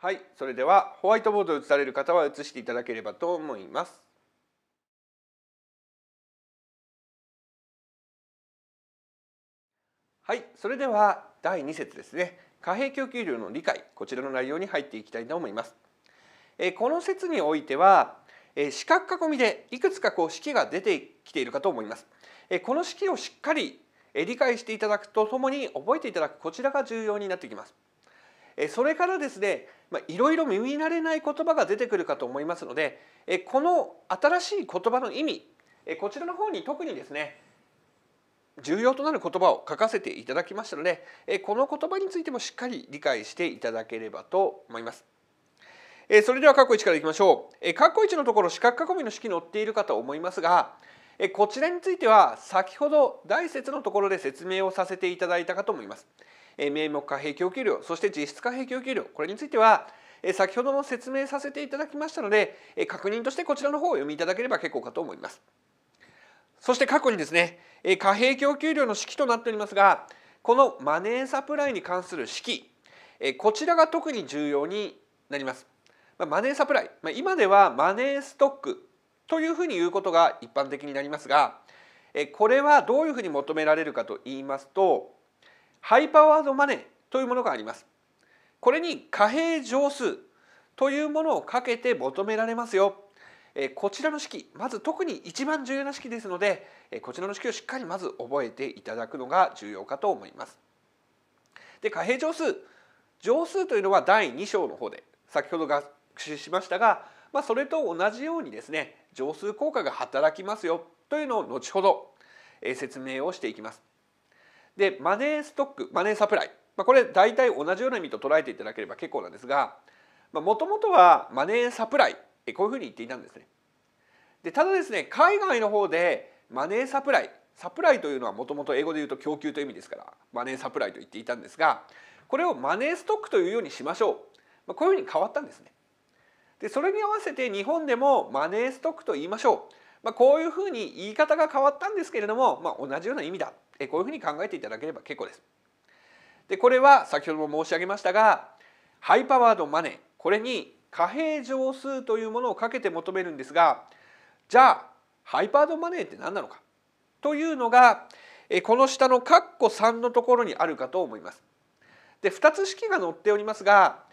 はい、それではホワイトボードを写される方は写していただければと思います。はい、それでは第2節ですね。貨幣供給量の理解、こちらの内容に入っていきたいと思います。えこの説においては、え四角囲みでいくつかこう式が出てきているかと思います。えこの式をしっかりえ理解していただくとともに覚えていただくこちらが重要になってきます。それからですねいろいろ耳慣れない言葉が出てくるかと思いますのでこの新しい言葉の意味こちらの方に特にですね重要となる言葉を書かせていただきましたのでこの言葉についてもしっかり理解していただければと思います。それでは括弧1からいきましょう。括弧1のところ四角囲みの式載っているかと思いますがこちらについては先ほど大説のところで説明をさせていただいたかと思います。名目貨幣供給量そして実質貨幣供給量これについては先ほども説明させていただきましたので確認としてこちらの方を読みいただければ結構かと思います。そして過去にですね貨幣供給量の式となっておりますがこのマネーサプライに関する式こちらが特に重要になります。マネーサプライ今ではマネーストックというふうに言うことが一般的になりますがこれはどういうふうに求められるかと言いますとハイパワードマネーというものがあります。これに貨幣乗数というものをかけて求められますよ。えこちらの式まず特に一番重要な式ですので、えこちらの式をしっかりまず覚えていただくのが重要かと思います。で貨幣乗数乗数というのは第2章の方で先ほど学習しましたが、まあ、それと同じようにですね乗数効果が働きますよというのを後ほど説明をしていきます。でマネーストックマネーサプライ、まあ、これ大体同じような意味と捉えていただければ結構なんですがもともとはマネーサプライこういうふうに言っていたんですね。でただですね海外の方でマネーサプライサプライというのはもともと英語で言うと供給という意味ですからマネーサプライと言っていたんですがこれをマネーストックというようにしましょう、まあ、こういうふうに変わったんですね。でそれに合わせて日本でもマネーストックと言いましょう。まあ、こういうふうに言い方が変わったんですけれども、まあ、同じような意味だえこういうふうに考えていただければ結構です。でこれは先ほども申し上げましたがハイパワードマネーこれに貨幣乗数というものをかけて求めるんですがじゃあハイパードマネーって何なのかというのがこの下の括弧3のところにあるかと思います。で2つ式が載っておりますが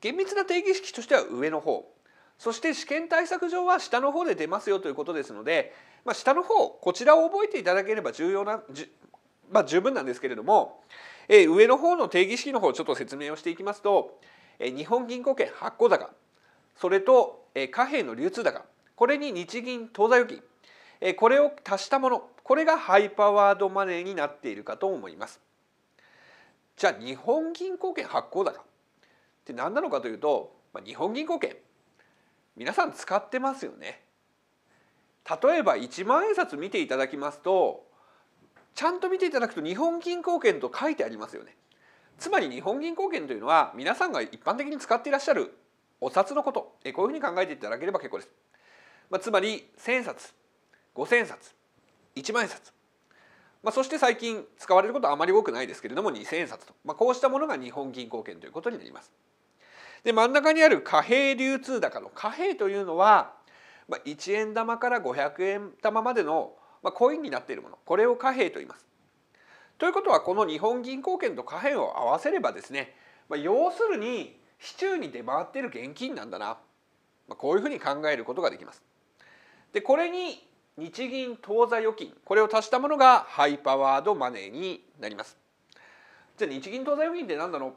厳密な定義式としては上の方そして試験対策上は下の方で出ますよということですので、まあ、下の方こちらを覚えていただければ重要なまあ、十分なんですけれども、えー、上の方の定義式の方ちょっと説明をしていきますと、えー、日本銀行券発行高それと、えー、貨幣の流通高これに日銀当座預金、えー、これを足したものこれがハイパワードマネーになっているかと思います。じゃあ日本銀行券発行高って何なのかというと、まあ、日本銀行券皆さん使ってますよね例えば一万円札見ていただきますとちゃんと見ていただくと日本銀行券と書いてありますよねつまり日本銀行券というのは皆さんが一般的に使っていらっしゃるお札のことこういうふうに考えていただければ結構です、まあ、つまり1,000冊5,000冊1万円札、まあ、そして最近使われることはあまり多くないですけれども2,000円札と、まあ、こうしたものが日本銀行券ということになります。で真ん中にある貨幣流通高の貨幣というのは、まあ、1円玉から500円玉までの、まあ、コインになっているものこれを貨幣と言います。ということはこの日本銀行券と貨幣を合わせればですね、まあ、要するに市中に出回っている現金なんだな、まあ、こういうふうに考えることができます。でこれに日銀当座預金これを足したものがハイパワードマネーになります。じゃあ日銀当座預金って何なの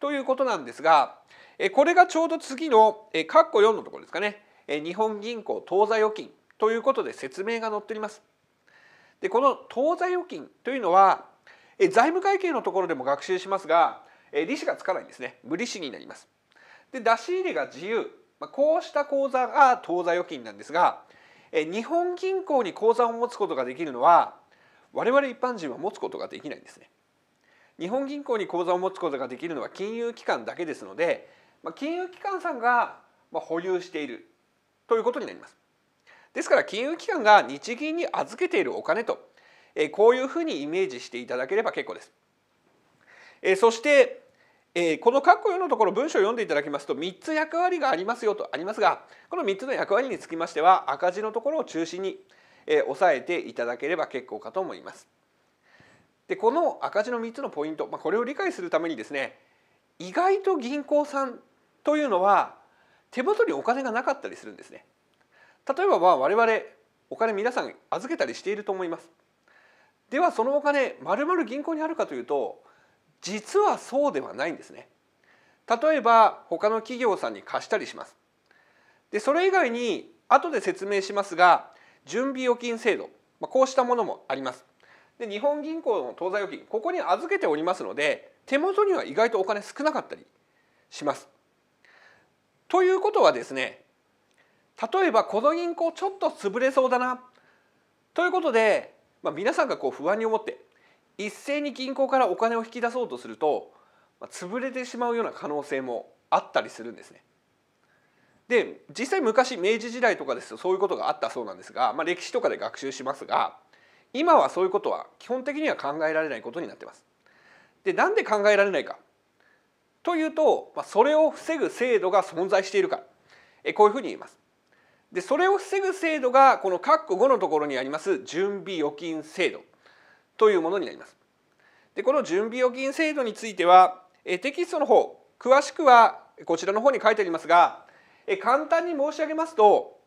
ということなんですがこれがちょうど次の括弧4のところですかね日本銀行当座預金ということで説明が載っております。でこの当座預金というのは財務会計のところでも学習しますが利子がつかないんですね無利子になります。で出し入れが自由こうした口座が当座預金なんですが日本銀行に口座を持つことができるのは我々一般人は持つことができないんですね。日本銀行に口座を持つことができるのは金融機関だけですのでまあ、金融機関さんが保有しているということになります。ですから金融機関が日銀に預けているお金とこういうふうにイメージしていただければ結構です。そしてこの括弧4のところ文章を読んでいただきますと3つ役割がありますよとありますがこの3つの役割につきましては赤字のところを中心に押さえていただければ結構かと思います。でこの赤字の3つのポイント、まあ、これを理解するためにですね意外と銀行さんというのは手元にお金がなかったりするんですね。例えば我々お金皆さん預けたりしていると思います。ではそのお金まるまる銀行にあるかというと実はそうではないんですね。例えば他の企業さんに貸したりします。でそれ以外に後で説明しますが準備預金制度、まあ、こうしたものもあります。で日本銀行の当座預金ここに預けておりますので手元には意外とお金少なかったりします。ということはですね例えばこの銀行ちょっと潰れそうだなということで、まあ、皆さんがこう不安に思って一斉に銀行からお金を引き出そうとすると、まあ、潰れてしまうような可能性もあったりするんですね。で実際昔明治時代とかですとそういうことがあったそうなんですが、まあ、歴史とかで学習しますが今はそういうことは基本的には考えられないことになってます。でなんで考えられないかというとそれを防ぐ制度が存在しているからこういうふうに言います。でそれを防ぐ制度がこの括弧5のところにあります準備預金制度というものになります。でこの準備預金制度についてはテキストの方詳しくはこちらの方に書いてありますが簡単に申し上げますと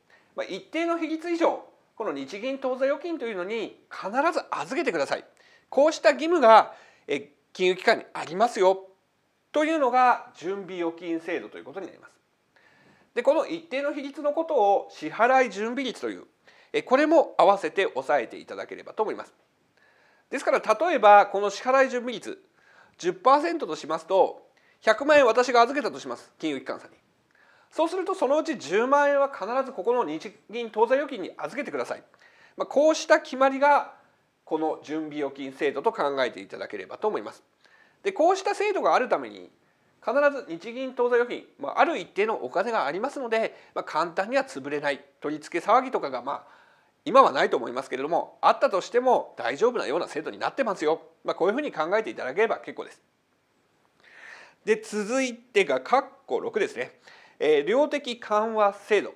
一定の比率以上この日銀当座預金というのに必ず預けてくださいこうした義務が金融機関にありますよというのが準備預金制度ということになります。でこの一定の比率のことを支払い準備率というこれも合わせて押さえていただければと思います。ですから例えばこの支払い準備率10%としますと100万円私が預けたとします金融機関さんに。そうするとそのうち10万円は必ずここの日銀当座預金に預けてください。まあ、こうした決まりがこの準備預金制度と考えていただければと思います。でこうした制度があるために必ず日銀当座預金、まあ、ある一定のお金がありますので、まあ、簡単には潰れない取り付け騒ぎとかがまあ今はないと思いますけれどもあったとしても大丈夫なような制度になってますよ、まあ、こういうふうに考えていただければ結構です。で続いてが括弧6ですね、えー、量的緩和制度、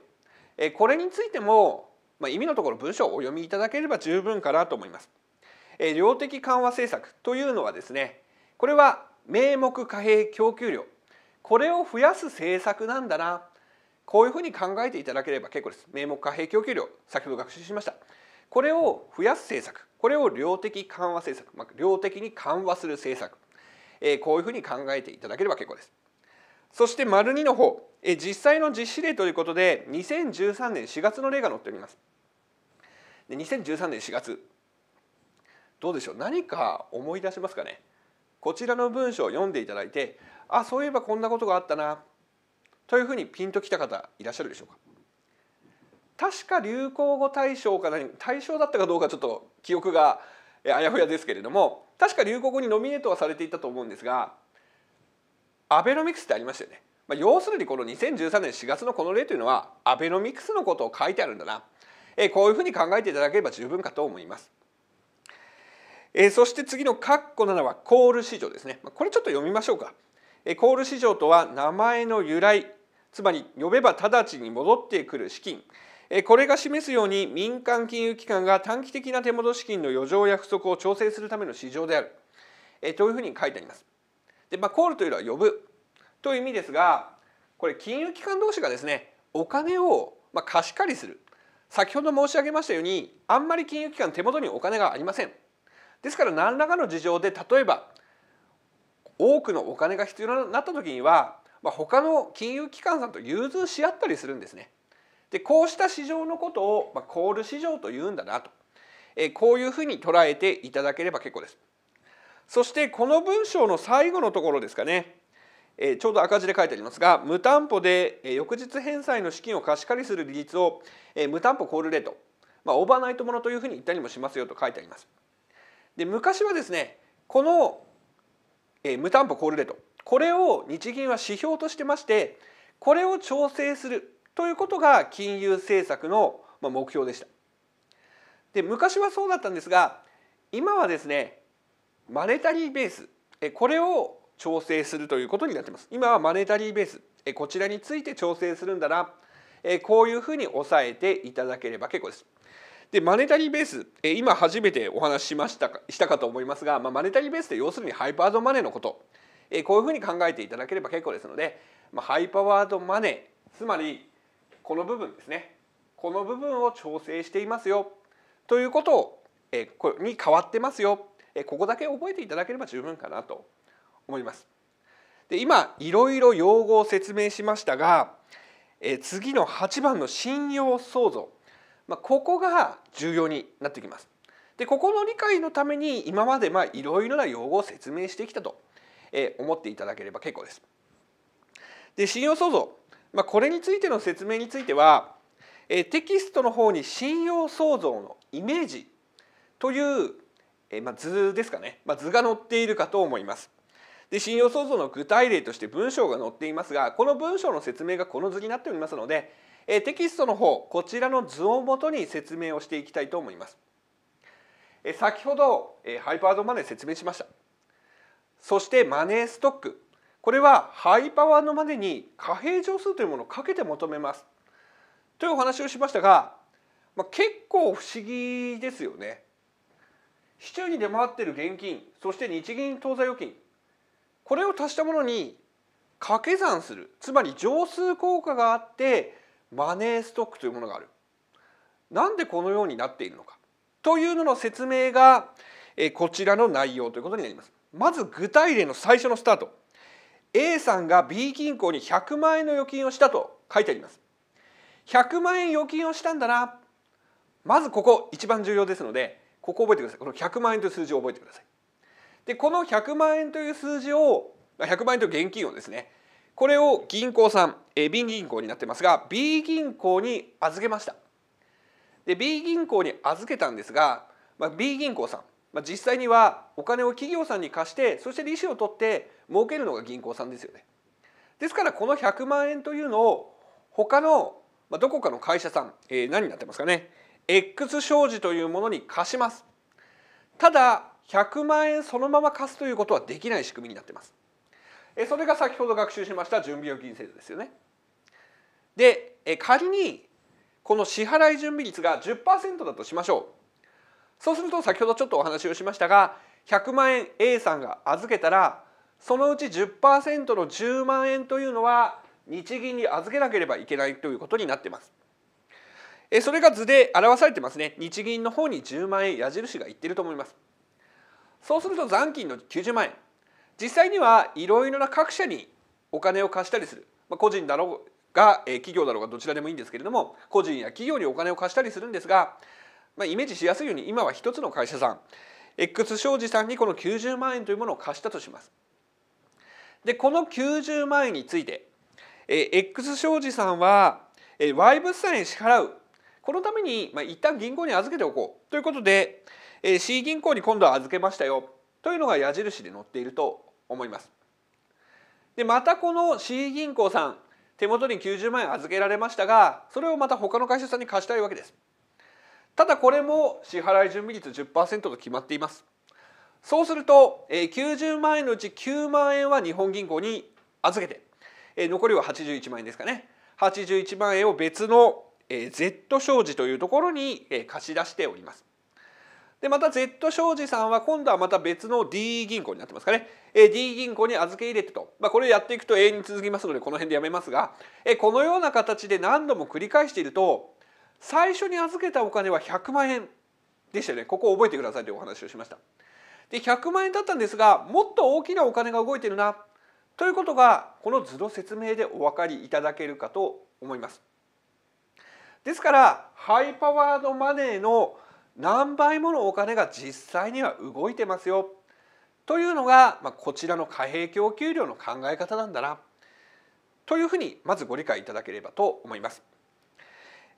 えー、これについても、まあ、意味のところ文章をお読みいただければ十分かなと思います。えー、量的緩和政策というのはですねこれは名目貨幣供給量これを増やす政策なんだなこういうふうに考えていただければ結構です名目貨幣供給量先ほど学習しましたこれを増やす政策これを量的緩和政策、まあ、量的に緩和する政策、えー、こういうふうに考えていただければ結構ですそして丸2の方、えー、実際の実施例ということで2013年4月の例が載っておりますで2013年4月どうでしょう何か思い出しますかねこちらの文章を読んでいただいてあそういえばこんなことがあったなというふうにピンときた方いらっしゃるでしょうか確か流行語大賞か何大賞だったかどうかちょっと記憶があやふやですけれども確か流行語にノミネートはされていたと思うんですがアベノミクスってありましたよね、まあ、要するにこの2013年4月のこの例というのはアベノミクスのことを書いてあるんだなえこういうふうに考えていただければ十分かと思います。えー、そして次の括弧7はコール市場ですねこれちょっと読みましょうか、えー、コール市場とは名前の由来つまり呼べば直ちに戻ってくる資金これが示すように民間金融機関が短期的な手戻し資金の余剰や不足を調整するための市場であるというふうに書いてあります。でまあ、コールというのは呼ぶという意味ですがこれ金融機関同士がですねお金をまあ貸し借りする先ほど申し上げましたようにあんまり金融機関手元にお金がありません。ですから何らかの事情で例えば多くのお金が必要になった時には、まあ、他の金融機関さんと融通し合ったりするんですね。でこうした市場のことを、まあ、コール市場というんだなと、えー、こういうふうに捉えていただければ結構です。そしてこの文章の最後のところですかね、えー、ちょうど赤字で書いてありますが無担保で、え翌日返済の資金を貸し借りする利率を、えー、無担保コールレート、まあ、オーバーナイトものというふうに言ったりもしますよと書いてあります。で昔はですねこの、え無担保コールレートこれを日銀は指標としてましてこれを調整するということが金融政策の目標でした。で昔はそうだったんですが今はですねマネタリーベースこれを調整するということになってます。今はマネタリーベースこちらについて調整するんだなこういうふうに抑えていただければ結構です。でマネタリーベース、え今初めてお話ししましたかしたかと思いますが、まあ、マネタリーベースって要するにハイパワードマネーのこと、えこういうふうに考えていただければ結構ですので、まあ、ハイパワードマネーつまりこの部分ですねこの部分を調整していますよということを、えこに変わってますよ、えここだけ覚えていただければ十分かなと思います。で今いろいろ用語を説明しましたが、え次の8番の信用創造まあ、ここが重要になってきます。でここの理解のために今までいろいろな用語を説明してきたと思っていただければ結構です。で信用創造、まあ、これについての説明についてはテキストの方に信用創造のイメージという、まあ、図ですかね、まあ、図が載っているかと思います。で信用創造の具体例として文章が載っていますがこの文章の説明がこの図になっておりますのでえテキストの方こちらの図をもとに説明をしていきたいと思います。え先ほど、えハイパードマネー説明しました。そしてマネーストックこれはハイパワーのマネーに貨幣乗数というものをかけて求めます。というお話をしましたが、まあ、結構不思議ですよね。市中に出回っている現金そして日銀当座預金これを足したものに掛け算するつまり乗数効果があってマネーストックというものがあるなんでこのようになっているのかというのの説明がこちらの内容ということになりますまず具体例の最初のスタート A さんが B 銀行に100万円の預金をしたと書いてあります100万円預金をしたんだなまずここ一番重要ですのでここ覚えてくださいこの100万円という数字を覚えてくださいでこの100万円という数字を100万円という現金をですねこれを銀行さん、えー、B 銀行になってますが B 銀行に預けましたで B 銀行に預けたんですが、まあ、B 銀行さん、まあ、実際にはお金を企業さんに貸してそして利子を取って儲けるのが銀行さんですよねですからこの100万円というのを他の、まあ、どこかの会社さん、えー、何になってますかね X 商事というものに貸しますただ100万円そのまま貸すということはできない仕組みになってますそれが先ほど学習しました準備預金制度ですよね。で仮にこの支払い準備率が10%だとしましょう。そうすると先ほどちょっとお話をしましたが100万円 A さんが預けたらそのうち10%の10万円というのは日銀に預けなければいけないということになってます。それが図で表されてますね。日銀の方に10万円矢印がいってると思います。そうすると残金の90万円実際にはいろいろな各社にお金を貸したりする、まあ、個人だろうが、えー、企業だろうがどちらでもいいんですけれども個人や企業にお金を貸したりするんですが、まあ、イメージしやすいように今は一つの会社さん X 商事さんにこの90万円というものを貸したとします。でこの90万円について、えー、X 商事さんは、えー、Y 物産へ支払うこのために、まあ、一旦銀行に預けておこうということで、えー、C 銀行に今度は預けましたよというのが矢印で載っていると思います。でまたこの C 銀行さん手元に90万円預けられましたがそれをまた他の会社さんに貸したいわけです。ただこれも支払い準備率10%と決まっています。そうすると90万円のうち9万円は日本銀行に預けて残りは81万円ですかね81万円を別の Z 商事というところに貸し出しております。でまた Z 商事さんは今度はまた別の D 銀行になってますかね、えー、D 銀行に預け入れてと、まあ、これをやっていくと永遠に続きますのでこの辺でやめますが、えー、このような形で何度も繰り返していると最初に預けたお金は100万円でしたよねここを覚えてくださいというお話をしましたで100万円だったんですがもっと大きなお金が動いてるなということがこの図の説明でお分かりいただけるかと思いますですからハイパワードマネーの何倍ものお金が実際には動いてますよというのが、まあ、こちらの貨幣供給量の考え方なんだなというふうにまずご理解いただければと思います。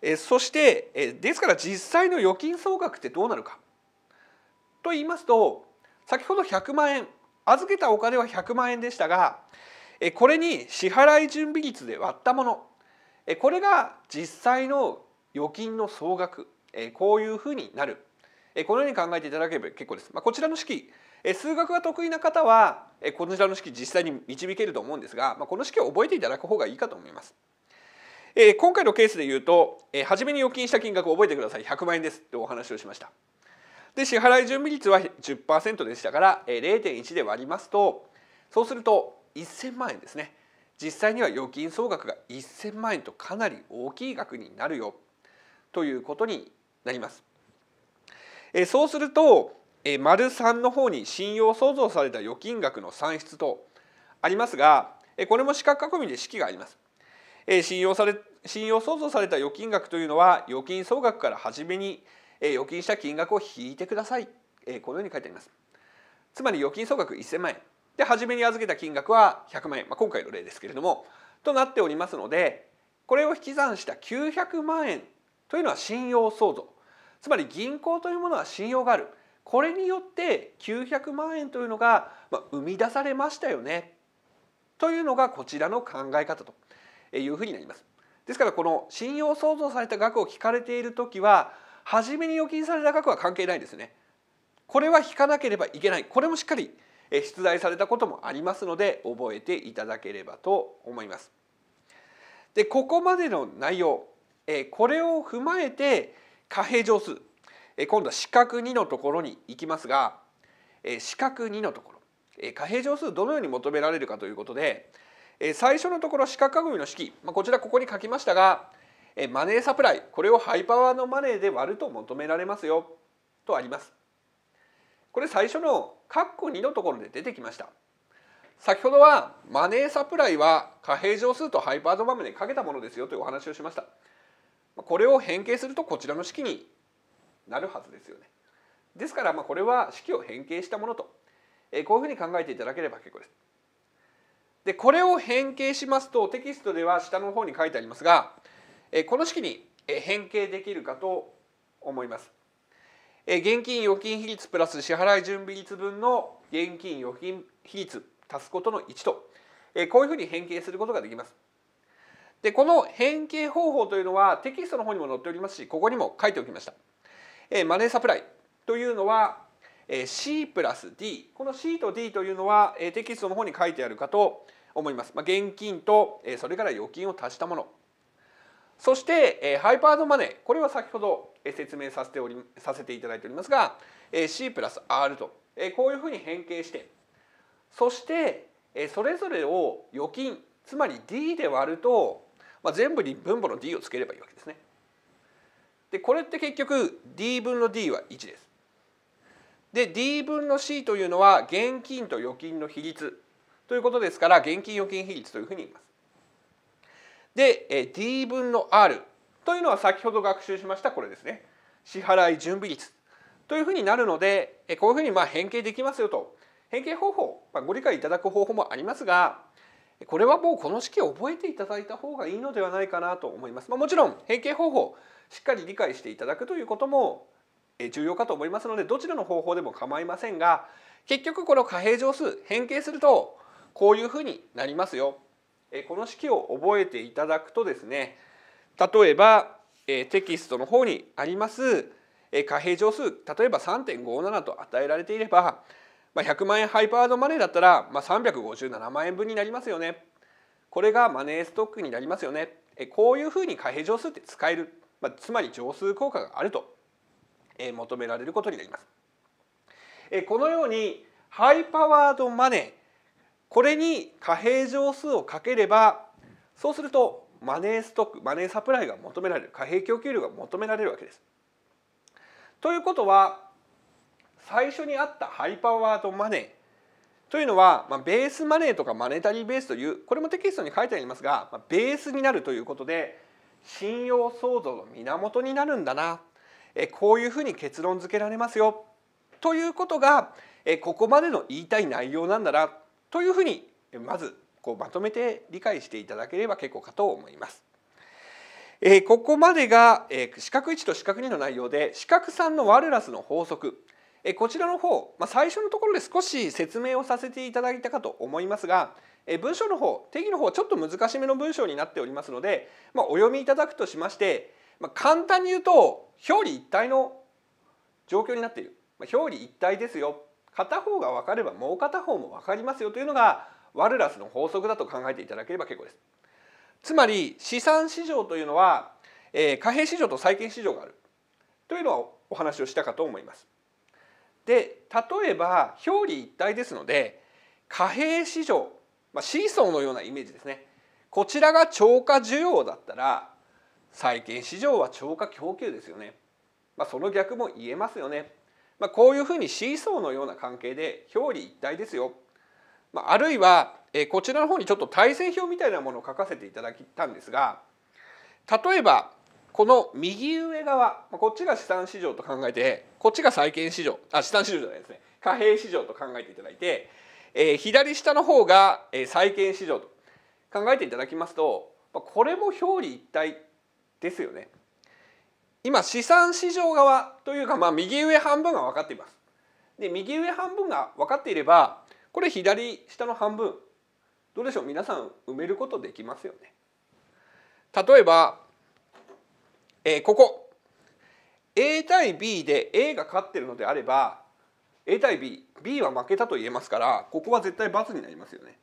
えそしてえですから実際の預金総額ってどうなるかと言いますと先ほど100万円預けたお金は100万円でしたがえこれに支払い準備率で割ったものえこれが実際の預金の総額えこういうふうになる、えこのように考えていただければ結構です。まあ、こちらの式、え数学が得意な方は、えこちらの式実際に導けると思うんですが、まあ、この式を覚えていただく方がいいかと思います。え今回のケースで言うと、え初めに預金した金額を覚えてください100万円ですってお話をしました。で支払い準備率は10%でしたから0.1で割りますとそうすると1,000万円ですね実際には預金総額が1,000万円とかなり大きい額になるよということになります。えそうすると、え丸三の方に信用創造された預金額の算出とありますが、えこれも資格囲みで式があります。え信用され信用創造された預金額というのは預金総額から初めに、え預金した金額を引いてください、えこのように書いてあります。つまり預金総額1000万円で初めに預けた金額は100万円、まあ、今回の例ですけれどもとなっておりますのでこれを引き算した900万円というのは信用創造つまり銀行というものは信用があるこれによって900万円というのが生み出されましたよねというのがこちらの考え方というふうになります。ですからこの信用創造された額を聞かれている時は初めに預金された額は関係ないですね。これは引かなければいけないこれもしっかり出題されたこともありますので覚えていただければと思います。でここまでの内容えこれを踏まえて貨幣乗数、え今度は四角2のところに行きますが、え四角2のところ、え貨幣乗数どのように求められるかということで、え最初のところ四角囲みの式、まあ、こちらここに書きましたが、えマネーサプライこれをハイパワーのマネーで割ると求められますよとあります。これ最初の括弧2のところで出てきました。先ほどはマネーサプライは貨幣乗数とハイパードマネーかけたものですよというお話をしました。これを変形するとこちらの式になるはずですよね。ですからまあこれは式を変形したものと、えこういうふうに考えていただければ結構です。でこれを変形しますとテキストでは下の方に書いてありますが、えこの式に変形できるかと思います。え現金預金比率プラス支払い準備率分の現金預金比率足すことの1と、えこういうふうに変形することができます。でこの変形方法というのはテキストの方にも載っておりますしここにも書いておきました。えー、マネーサプライというのは、えー、C プラス D この C と D というのは、えー、テキストの方に書いてあるかと思います。まあ、現金と、えー、それから預金を足したものそして、えー、ハイパードマネーこれは先ほど説明させておりさせていただいておりますが、えー、C プラス R と、えー、こういうふうに変形してそして、えー、それぞれを預金つまり D で割るとまあ、全部に分母の d をつければいいわけですね。でこれって結局 d 分の d は1です。で d 分の c というのは現金と預金の比率ということですから現金預金比率というふうに言います。で d 分の r というのは先ほど学習しましたこれですね支払い準備率というふうになるのでこういうふうにまあ変形できますよと変形方法、まあ、ご理解いただく方法もありますがこれはもうこの式を覚えていただいた方がいいのではないかなと思います。まあ、もちろん変形方法しっかり理解していただくということも重要かと思いますのでどちらの方法でも構いませんが結局この貨幣乗数変形するとこういうふうになりますよ。この式を覚えていただくとですね例えばテキストの方にあります貨幣乗数例えば3.57と与えられていればまあ、100万円ハイパードマネーだったら、まあ、357万円分になりますよねこれがマネーストックになりますよねえこういうふうに貨幣乗数って使える、まあ、つまり乗数効果があると、え求められることになります。えこのようにハイパワードマネーこれに貨幣乗数をかければそうするとマネーストックマネーサプライが求められる貨幣供給量が求められるわけです。ということは最初にあったハイパワードマネーというのは、まあ、ベースマネーとかマネタリーベースというこれもテキストに書いてありますが、まあ、ベースになるということで信用創造の源になるんだなえこういうふうに結論付けられますよということがえここまでの言いたい内容なんだなというふうにまずこうまとめて理解していただければ結構かと思います。えここまでが、えー、四角1と四角2の内容で四角3のワルラスの法則えこちらの方、まあ、最初のところで少し説明をさせていただいたかと思いますがえ文章の方定義の方ちょっと難しめの文章になっておりますので、まあ、お読みいただくとしまして、まあ、簡単に言うと表裏一体の状況になっている、まあ、表裏一体ですよ片方が分かればもう片方も分かりますよというのがワルラスの法則だと考えていただければ結構です。つまり資産市場というのは、えー、貨幣市場と債券市場があるというのはお話をしたかと思います。で例えば表裏一体ですので貨幣市場、まあ、シーソーのようなイメージですねこちらが超過需要だったら債券市場は超過供給ですよね、まあ、その逆も言えますよね、まあ、こういうふうにシーソーのような関係で表裏一体ですよ、まあ、あるいはえこちらの方にちょっと対戦表みたいなものを書かせていただいたんですが例えばこの右上側こっちが資産市場と考えてこっちが債券市場あ資産市場じゃないですね貨幣市場と考えていただいて、えー、左下の方が、えー、債券市場と考えていただきますとこれも表裏一体ですよね。今資産市場側というか、まあ、右上半分が分かっています。で右上半分が分かっていればこれ左下の半分どうでしょう皆さん埋めることできますよね。例えばえー、ここ A 対 B で A が勝ってるのであれば A 対 BB は負けたと言えますからここは絶対×になりますよね。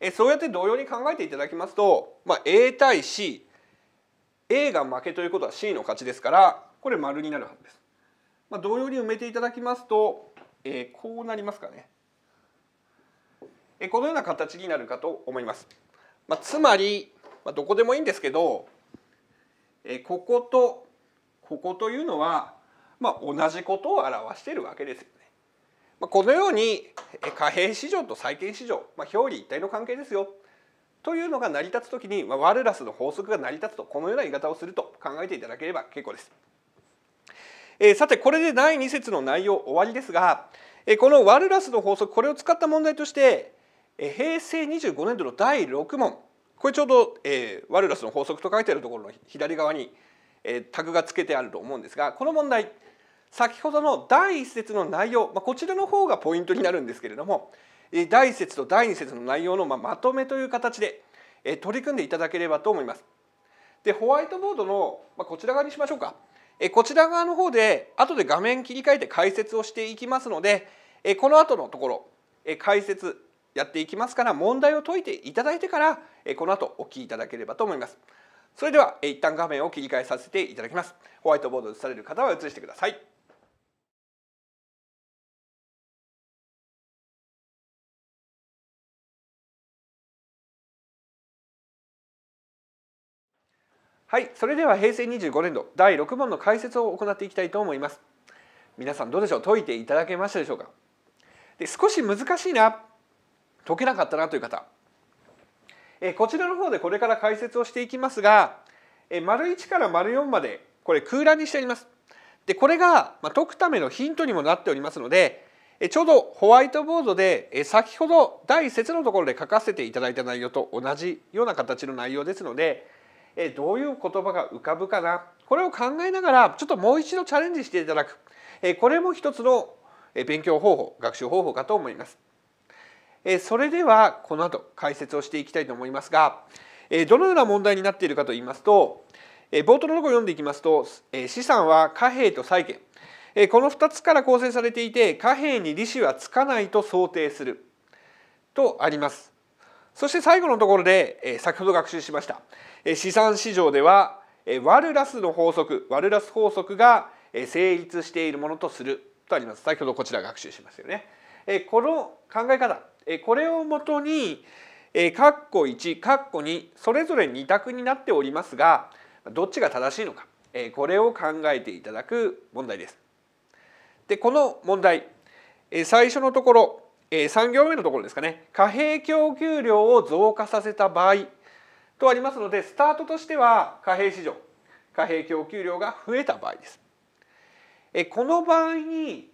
えそうやって同様に考えていただきますと、まあ、A 対 CA が負けということは C の勝ちですからこれ丸になるはずです。まあ、同様に埋めていただきますと、えー、こうなりますかね。えこのような形になるかと思います。まあ、つまり、まあ、どこでもいいんですけどえこことここというのは、まあ、同じことを表しているわけですよね。まあ、このように貨幣市場と債券市場、まあ、表裏一体の関係ですよというのが成り立つ時に、まあ、ワルラスの法則が成り立つとこのような言い方をすると考えていただければ結構です。えー、さてこれで第2節の内容終わりですが、えー、このワルラスの法則これを使った問題として、えー、平成25年度の第6問これちょうど、えー、ワルラスの法則と書いてあるところの左側に、えー、タグがつけてあると思うんですがこの問題先ほどの第1節の内容、まあ、こちらの方がポイントになるんですけれども第1節と第2節の内容のまとめという形で取り組んでいただければと思います。でホワイトボードの、まあ、こちら側にしましょうかこちら側の方で後で画面切り替えて解説をしていきますのでこの後のところ解説やっていきますから問題を解いていただいてからこの後お聞きいただければと思います。それでは一旦画面を切り替えさせていただきます。ホワイトボードでされる方は移してください。はい、それでは平成25年度第6問の解説を行っていきたいと思います。皆さんどうでしょう解いていただけましたでしょうかで少し難しいな解けなかったなという方、えこちらの方でこれから解説をしていきますが、え丸1から丸4までこれ空欄にしてあります。でこれが解くためのヒントにもなっておりますのでちょうどホワイトボードで先ほど第1節のところで書かせていただいた内容と同じような形の内容ですのでどういう言葉が浮かぶかなこれを考えながらちょっともう一度チャレンジしていただくこれも一つの勉強方法学習方法かと思います。えそれではこの後解説をしていきたいと思いますが、えどのような問題になっているかと言いますと、え冒頭のところ読んでいきますと、え資産は貨幣と債権、えこの2つから構成されていて貨幣に利子はつかないと想定するとあります。そして最後のところで、え先ほど学習しました、え資産市場では、えワルラスの法則ワルラス法則が成立しているものとするとあります先ほどこちら学習しますよね。えこの考え方これをもとに括弧1括弧2それぞれ2択になっておりますがどっちが正しいのかこれを考えていただく問題です。でこの問題最初のところ3行目のところですかね貨幣供給量を増加させた場合とありますのでスタートとしては貨幣市場貨幣供給量が増えた場合です。この場合に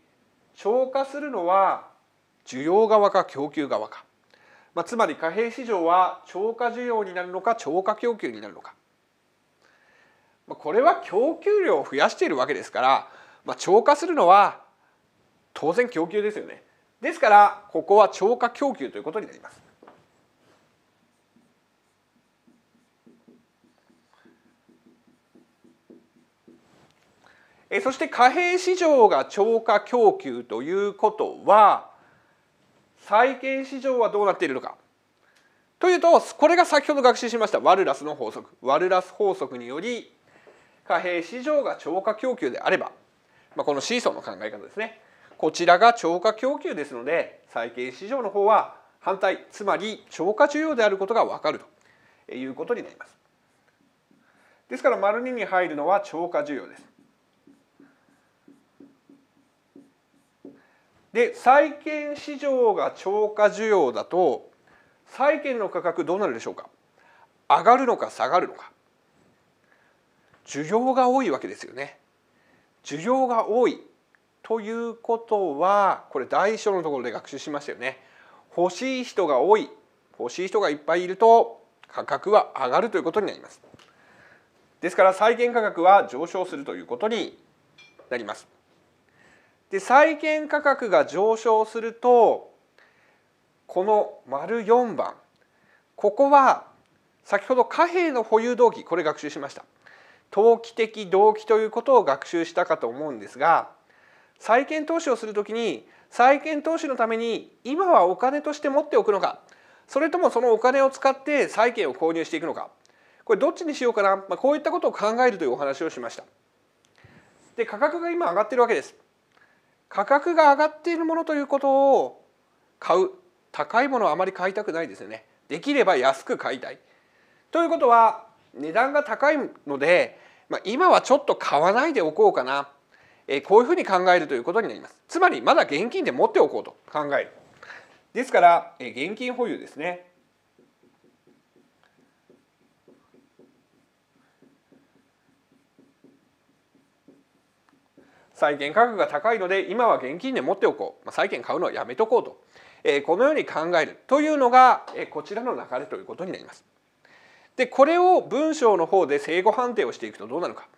超過するのは需要側か供給側か、まあ、つまり貨幣市場は超過需要になるのか超過供給になるのか、まあ、これは供給量を増やしているわけですから、まあ、超過するのは当然供給ですよねですからここは超過供給ということになります。そして貨幣市場が超過供給ということは債券市場はどうなっているのかというとこれが先ほど学習しましたワルラスの法則ワルラス法則により貨幣市場が超過供給であれば、まあ、このシーソーの考え方ですねこちらが超過供給ですので債券市場の方は反対つまり超過需要であることが分かるということになります。ですから丸2に入るのは超過需要です。で債券市場が超過需要だと債券の価格どうなるでしょうか上がるのか下がるのか需要が多いわけですよね需要が多いということはこれ第一章のところで学習しましたよね欲しい人が多い欲しい人がいっぱいいると価格は上がるということになりますですから債券価格は上昇するということになりますで債券価格が上昇するとこの丸4番ここは先ほど貨幣の保有動機これ学習しました投機的動機ということを学習したかと思うんですが債券投資をするときに債券投資のために今はお金として持っておくのかそれともそのお金を使って債券を購入していくのかこれどっちにしようかな、まあ、こういったことを考えるというお話をしましたで価格が今上がってるわけです価格が上がっているものということを買う高いものはあまり買いたくないですよねできれば安く買いたいということは値段が高いので、まあ、今はちょっと買わないでおこうかな、えー、こういうふうに考えるということになりますつまりまだ現金で持っておこうと考えるですから、えー、現金保有ですね債券価格が高いので今は現金で持っておこう、ま債券買うのはやめとこうと、えこのように考えるというのが、えこちらの流れということになります。でこれを文章の方で正誤判定をしていくとどうなのか。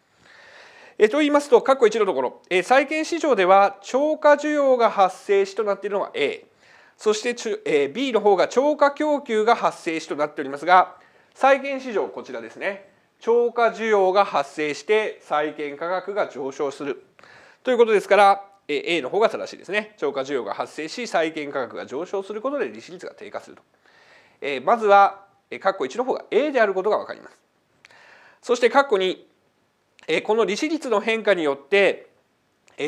えと言いますと括弧1のところ、えー、債券市場では超過需要が発生しとなっているのが A そして、えー、B の方が超過供給が発生しとなっておりますが債券市場こちらですね超過需要が発生して債券価格が上昇するということですから A の方が正しいですね超過需要が発生し債券価格が上昇することで利子率が低下すると、えまずは括弧1の方が A であることが分かりますそして括弧2、えこの利子率の変化によって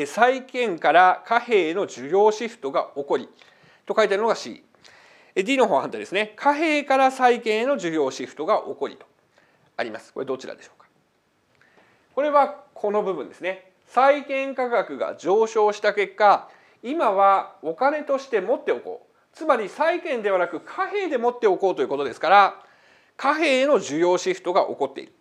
債券から貨幣への需要シフトが起こりと書いてあるのが C D の方は反対ですね貨幣から債券への需要シフトが起こりとありますこれどちらでしょうかこれはこの部分ですね債券価格が上昇した結果今はお金として持っておこうつまり債券ではなく貨幣で持っておこうということですから貨幣への需要シフトが起こっている。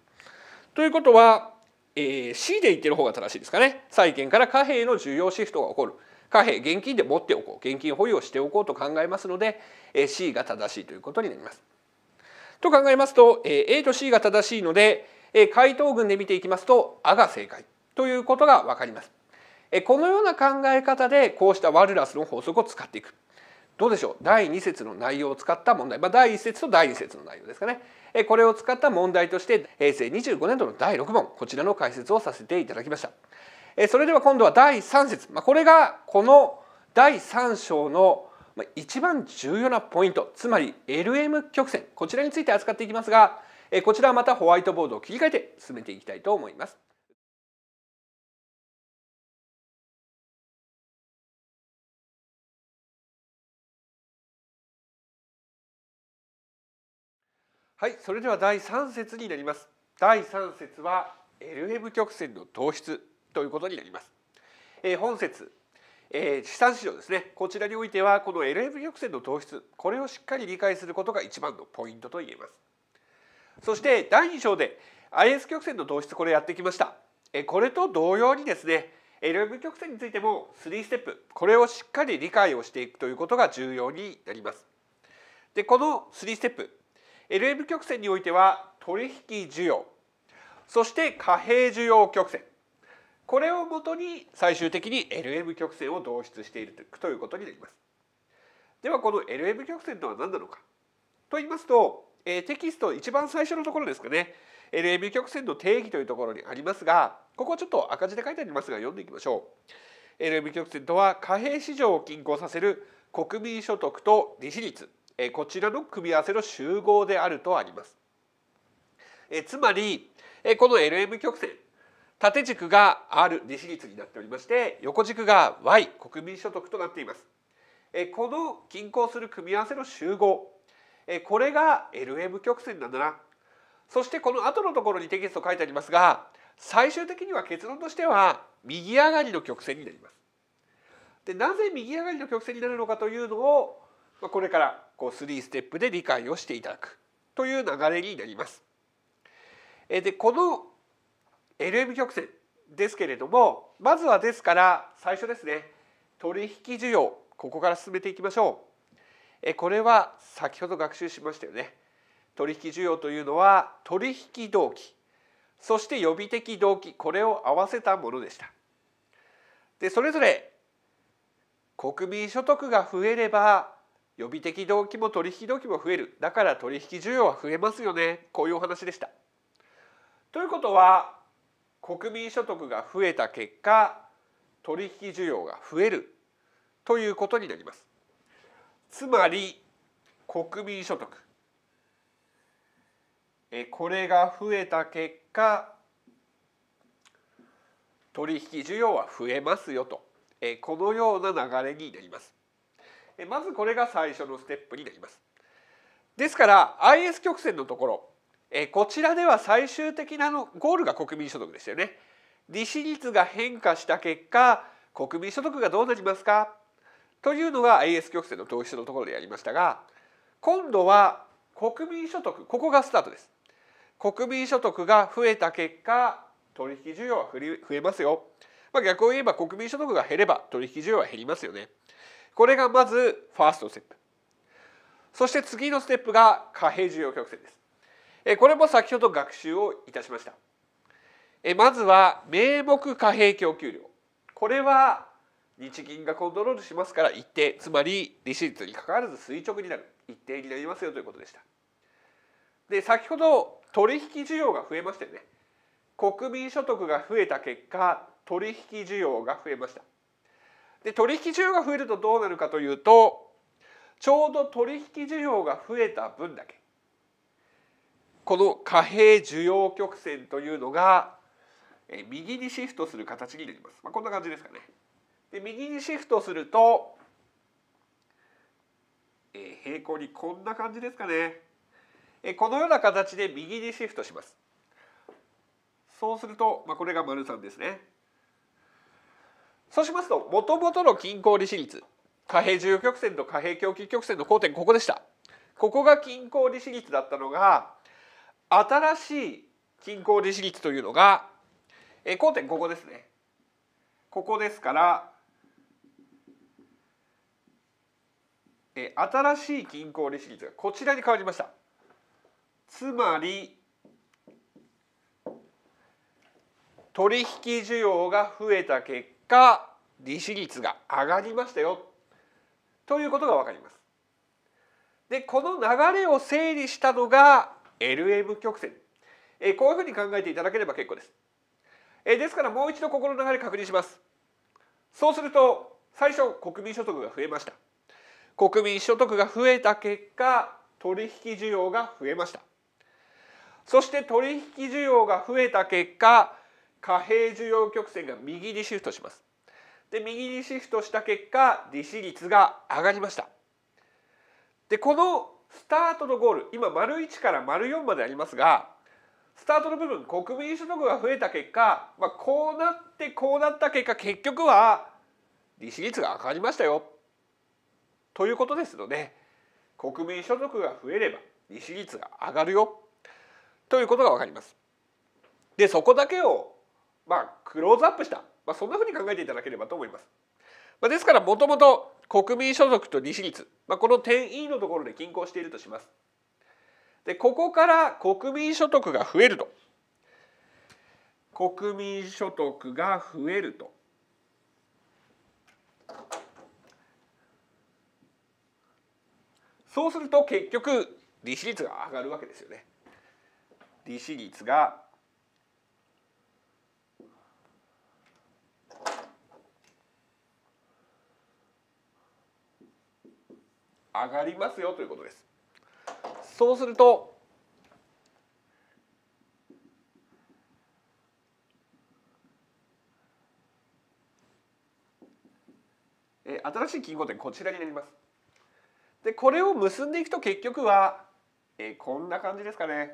ということは、えー、C で言ってる方が正しいですかね債券から貨幣への需要シフトが起こる貨幣現金で持っておこう現金保有をしておこうと考えますので、えー、C が正しいということになります。と考えますと、えー、A と C が正しいので、えー、回答群で見ていきますと「あ」が正解。ということがわかります。このような考え方でこうしたワルラスの法則を使っていく。どうでしょう第2節の内容を使った問題、まあ、第1節と第2節の内容ですかねこれを使った問題として平成25年度の第6問こちらの解説をさせていただきましたそれでは今度は第3節、まあ、これがこの第3章の一番重要なポイントつまり LM 曲線こちらについて扱っていきますがこちらはまたホワイトボードを切り替えて進めていきたいと思います。はいそれでは第3節になります第3節は LM 曲線の糖質ということになります、えー、本節、えー、資産市場ですねこちらにおいてはこの LM 曲線の糖質これをしっかり理解することが一番のポイントと言えますそして第2章で IS 曲線の糖質これやってきましたえこれと同様にですね LM 曲線についても3ステップこれをしっかり理解をしていくということが重要になりますでこの3ステップ LM 曲線においては取引需要そして貨幣需要曲線これをもとに最終的に LM 曲線を導出しているということになります。ではこの LM 曲線とは何なのかと言いますと、えー、テキスト一番最初のところですかね LM 曲線の定義というところにありますがここちょっと赤字で書いてありますが読んでいきましょう。LM 曲線とは貨幣市場を均衡させる国民所得と利子率こちらの組み合わせの集合であるとあります。えつまりこの LM 曲線縦軸が R 利子率になっておりまして横軸が Y 国民所得となっています。この均衡する組み合わせの集合これが LM 曲線なんだな。そしてこの後のところにテキスト書いてありますが最終的には結論としては右上がりの曲線になります。でなぜ右上がりの曲線になるのかというのをこれからこう3ステップで理解をしていただくという流れになります。でこの LM 曲線ですけれどもまずはですから最初ですね取引需要ここから進めていきましょう。これは先ほど学習しましたよね。取引需要というのは取引動機そして予備的動機これを合わせたものでした。でそれぞれ国民所得が増えれば予備的動機も取引動機も増えるだから取引需要は増えますよねこういうお話でした。ということは国民所得が増えた結果取引需要が増えるということになります。つまり国民所得えこれが増えた結果取引需要は増えますよとえこのような流れになります。まずこれが最初のステップになります。ですから IS 曲線のところこちらでは最終的なのゴールが国民所得でしたよね。利子率が変化した結果国民所得がどうなりますかというのが IS 曲線の投資のところでやりましたが今度は国民所得ここがスタートです。国民所得が増えた結果取引需要は増えますよ。まあ、逆を言えば国民所得が減れば取引需要は減りますよね。これがまずファーストステップそして次のステップが貨幣需要曲線ですこれも先ほど学習をいたしましたまずは名目貨幣供給量これは日銀がコントロールしますから一定つまり利子率にかかわらず垂直になる一定になりますよということでしたで先ほど取引需要が増えましたよね国民所得が増えた結果取引需要が増えましたで取引需要が増えるとどうなるかというとちょうど取引需要が増えた分だけこの貨幣需要曲線というのが右にシフトする形になります。まあ、こんな感じですかね。で右にシフトすると、え平行にこんな感じですかね、えこのような形で右にシフトします。そうすると、まあ、これが丸3ですね。そうしますともともとの均衡利子率貨幣重要曲線と貨幣供給曲線の交点ここでしたここが均衡利子率だったのが新しい均衡利子率というのが、え交点ここですねここですから、え新しい均衡利子率がこちらに変わりましたつまり取引需要が増えた結果利子率が上がりましたよということがわかります。でこの流れを整理したのが LM 曲線えこういうふうに考えていただければ結構です。えですからもう一度心の流れ確認します。そうすると最初国民所得が増えました。国民所得が増えた結果取引需要が増えました。そして取引需要が増えた結果貨幣需要曲線が右にシフトします。で右にシフトした結果利子率が上がりました。でこのスタートのゴール今丸1から丸4までありますがスタートの部分国民所得が増えた結果、まあ、こうなってこうなった結果結局は利子率が上がりましたよということですので国民所得が増えれば利子率が上がるよということが分かります。でそこだけをまあ、クローズアップした、まあ、そんなふうに考えていただければと思います。まあ、ですからもともと国民所得と利子率、まあ、この点 E のところで均衡しているとします。でここから国民所得が増えると国民所得が増えると。そうすると結局利子率が上がるわけですよね。利子率が上がりますよということですそうすると新しい金庫点こちらになりますでこれを結んでいくと結局は、えこんな感じですかね、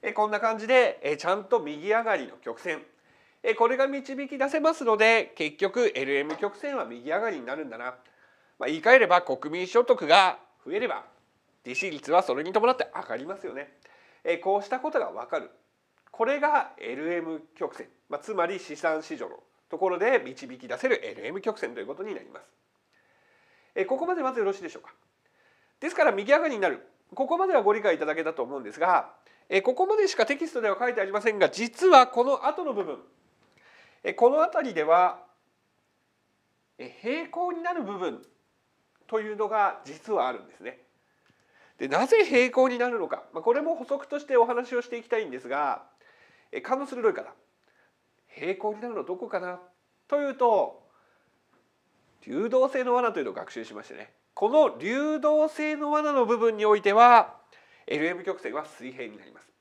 えこんな感じで、えちゃんと右上がりの曲線えこれが導き出せますので結局 LM 曲線は右上がりになるんだな、まあ、言い換えれば国民所得が増えれば利子率はそれに伴って上がりますよね。えこうしたことがわかるこれが LM 曲線、まあ、つまり資産市場のところで導き出せる LM 曲線ということになります。えここまでまずよろしいでしょうか。ですから右上がりになるここまではご理解いただけたと思うんですがえここまでしかテキストでは書いてありませんが実はこの後の部分この辺りでは平行になる部分というのが実はあるんですね。でなぜ平行になるのか、まあ、これも補足としてお話をしていきたいんですが感の鋭いから平行になるのどこかなというと流動性の罠というのを学習しましてねこの流動性の罠の部分においては LM 曲線は水平になります。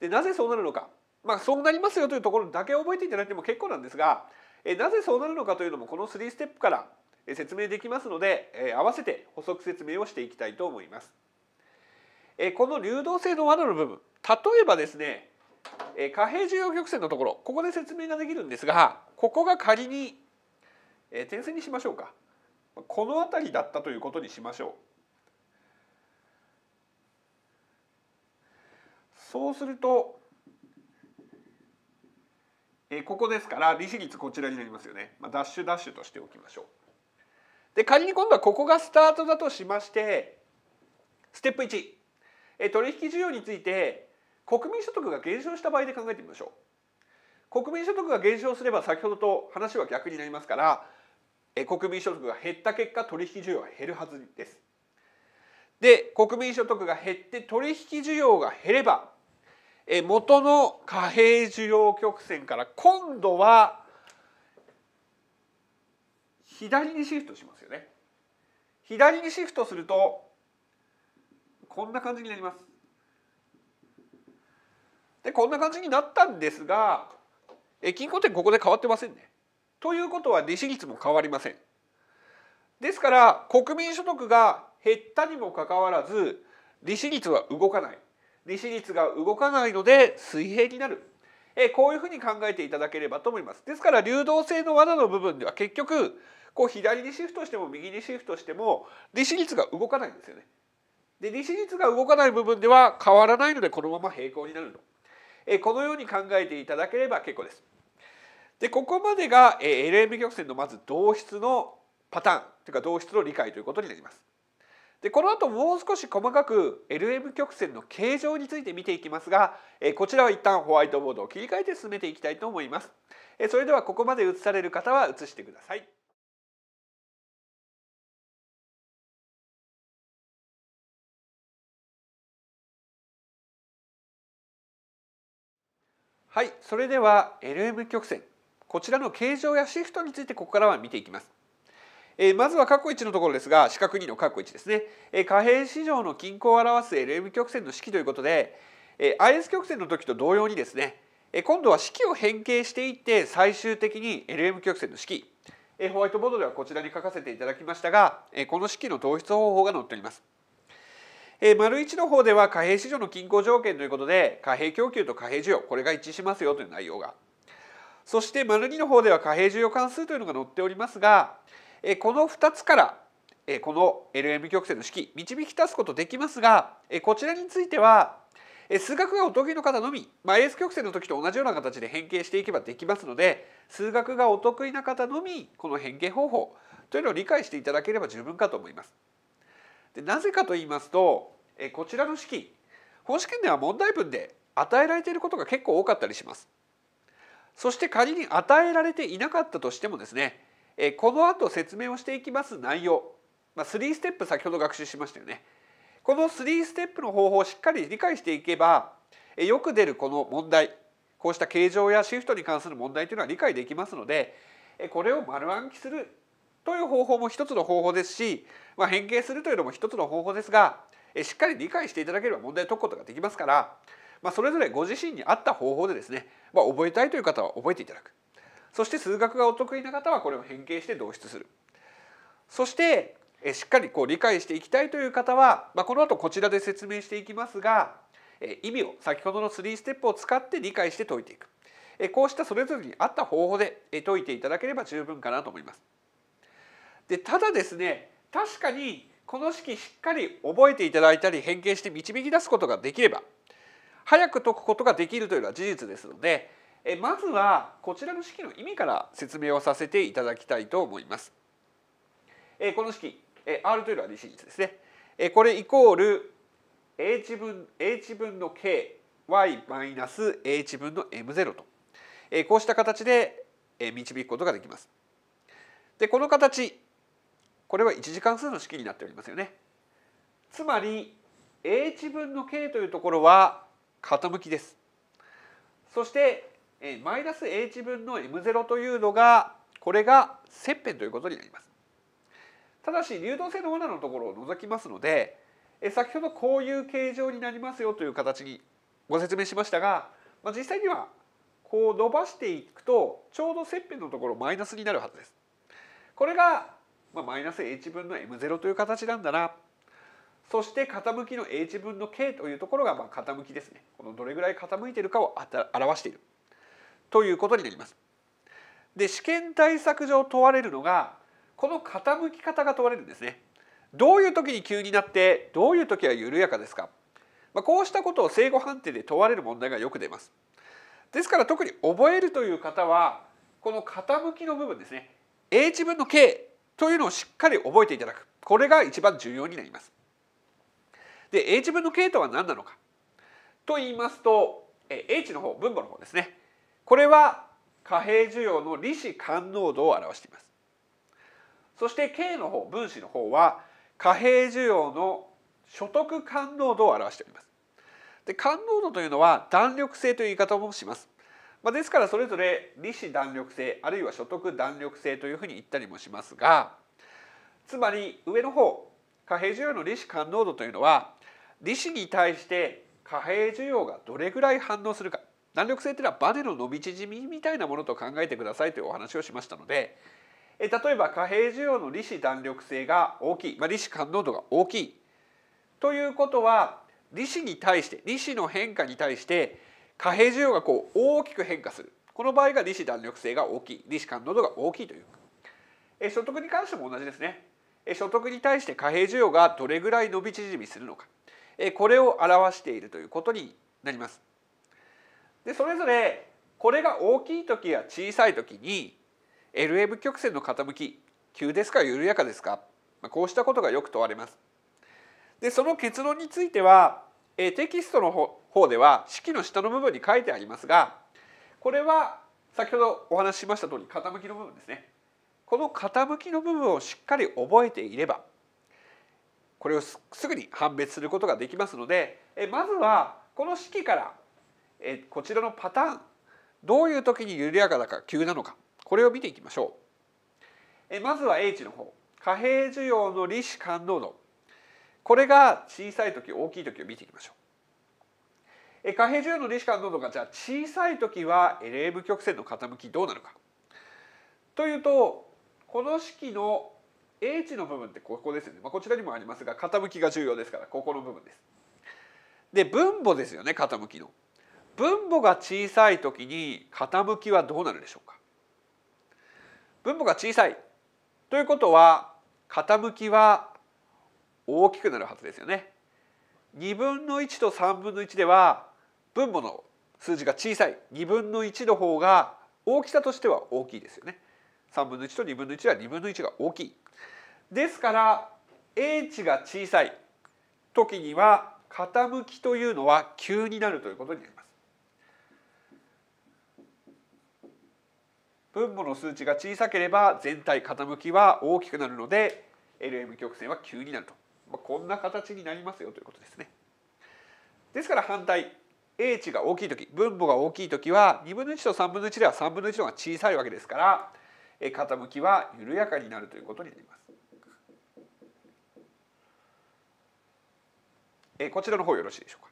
でなぜそうなるのかまあ、そうなりますよというところだけ覚えていただいても結構なんですが、えなぜそうなるのかというのもこの3ステップから説明できますので、え合わせて補足説明をしていきたいと思います。えこの流動性の罠の部分例えばですね、え貨幣需要曲線のところここで説明ができるんですがここが仮に、え点線にしましょうかこの辺りだったということにしましょう。そうするとえここですから利子率こちらになりますよね、まあ、ダッシュダッシュとしておきましょう。で仮に今度はここがスタートだとしましてステップ1、え取引需要について国民所得が減少した場合で考えてみましょう。国民所得が減少すれば先ほどと話は逆になりますから、え国民所得が減った結果取引需要が減るはずです。で国民所得が減って取引需要が減れば元の貨幣需要曲線から今度は左にシフトしますよね。左にシフトするとこんな感じになります。でこんな感じになったんですが均衡点ここで変わってませんね。ということは利子率も変わりません。ですから国民所得が減ったにもかかわらず利子率は動かない。利子率が動かないので水平になる。えこういうふうに考えていただければと思います。ですから流動性の罠の部分では結局こう左にシフトしても右にシフトしても利子率が動かないんですよね。で利子率が動かない部分では変わらないのでこのまま平行になるの。えこのように考えていただければ結構です。でここまでが LM 曲線のまず同質のパターンというか同質の理解ということになります。でこの後もう少し細かく LM 曲線の形状について見ていきますが、えこちらは一旦ホワイトボードを切り替えて進めていきたいと思います。えそれではここまで映される方は映してください。はい、それでは LM 曲線こちらの形状やシフトについてここからは見ていきます。えー、まずは括弧1のところですが四角2の括弧1ですね、えー、貨幣市場の均衡を表す LM 曲線の式ということで、えー、IS 曲線の時と同様にですね、えー、今度は式を変形していって最終的に LM 曲線の式、えー、ホワイトボードではこちらに書かせていただきましたが、えー、この式の導出方法が載っております。えー、丸1の方では貨幣市場の均衡条件ということで貨幣供給と貨幣需要これが一致しますよという内容がそして丸2の方では貨幣需要関数というのが載っておりますが、この2つからこの LM 曲線の式導き出すことできますがこちらについては数学がお得意の方のみ、まあ、エス曲線の時と同じような形で変形していけばできますので数学がお得意な方のみこの変形方法というのを理解していただければ十分かと思います。でなぜかと言いますとこちらの式本試験では問題文で与えられていることが結構多かったりします。そして仮に与えられていなかったとしてもですねえこの後説明をしていきます内容、まあ、3ステップ先ほど学習しましたよね。この3ステップの方法をしっかり理解していけばよく出るこの問題こうした形状やシフトに関する問題というのは理解できますのでこれを丸暗記するという方法も一つの方法ですし、まあ、変形するというのも一つの方法ですがしっかり理解していただければ問題を解くことができますから、まあ、それぞれご自身に合った方法でですね、まあ、覚えたいという方は覚えていただく。そして数学がお得意な方はこれを変形して導出する。そしてしっかりこう理解していきたいという方は、まあ、この後こちらで説明していきますが意味を先ほどの3ステップを使って理解して解いていくこうしたそれぞれに合った方法で解いていただければ十分かなと思います。でただですね確かにこの式しっかり覚えていただいたり変形して導き出すことができれば早く解くことができるというのは事実ですのでえまずはこちらの式の意味から説明をさせていただきたいと思います。えこの式、え R というのは2進率ですね。えこれイコール h 分 h 分の ky マイナス h 分の m ロと、えこうした形で、え導くことができます。でこの形これは1次関数の式になっておりますよね。つまり h 分の k というところは傾きです。そしてマイナス h 分の m0 というのがこれが切片ということになります。ただし流動性の罠のところを除きますので先ほどこういう形状になりますよという形にご説明しましたが、まあ、実際にはこう伸ばしていくとちょうど切片のところマイナスになるはずです。これがまあマイナス h 分の m0 という形なんだなそして傾きの h 分の k というところがまあ傾きですねこのどれぐらい傾いてるかをあた表しているということになります。で試験対策上問われるのがこの傾き方が問われるんですね。どういう時に急になってどういう時は緩やかですか、まあ、こうしたことを正誤判定で問われる問題がよく出ます。ですから特に覚えるという方はこの傾きの部分ですね H 分の K というのをしっかり覚えていただくこれが一番重要になります。で H 分の K とは何なのかと言いますと H の方分母の方ですねこれは貨幣需要の利子感濃度を表していますそして K の方分子の方は貨幣需要の所得感濃度を表しておりますで感濃度というのは弾力性という言い方もします、まあ、ですからそれぞれ利子弾力性あるいは所得弾力性というふうに言ったりもしますがつまり上の方貨幣需要の利子感濃度というのは利子に対して貨幣需要がどれぐらい反応するか弾力性っていうのはバネの伸び縮みみたいなものと考えてくださいというお話をしましたので例えば貨幣需要の利子弾力性が大きい、まあ、利子感動度が大きいということは利子に対して利子の変化に対して貨幣需要がこう大きく変化するこの場合が利子弾力性が大きい利子感動度が大きいというえ所得に関しても同じですねえ所得に対して貨幣需要がどれぐらい伸び縮みするのかえこれを表しているということになりますでそれぞれこれが大きい時や小さい時に LM 曲線の傾き急ですか緩やかですか、まあ、こうしたことがよく問われます。でその結論についてはえテキストの方では式の下の部分に書いてありますがこれは先ほどお話ししました通り傾きの部分ですね。この傾きの部分をしっかり覚えていればこれをすぐに判別することができますのでえまずはこの式からえこちらのパターンどういう時に緩やかだか急なのかこれを見ていきましょうえまずは H の方貨幣需要の利子感動度これが小さい時大きい時を見ていきましょうえ貨幣需要の利子感動度がじゃあ小さい時は LM 曲線の傾きどうなるかというとこの式の H の部分ってここですよね、まあ、こちらにもありますが傾きが重要ですからここの部分です。で分母ですよね傾きの。分母が小さい時に傾きはどうなるでしょうか分母が小さいということは傾きは大きくなるはずですよね。2分の1と3分の1では分母の数字が小さい2分の1の方が大きさとしては大きいですよね。3分の1と2分の1は2分の1が大きい。ですから h が小さい時には傾きというのは急になるということになります。分母の数値が小さければ全体傾きは大きくなるので LM 曲線は急になると、まあ、こんな形になりますよということですね。ですから反対 A 値が大きい時分母が大きい時は2分の1と3分の1では3分の1の方が小さいわけですから傾きは緩やかになるということになります。えこちらの方よろしいでしょうか。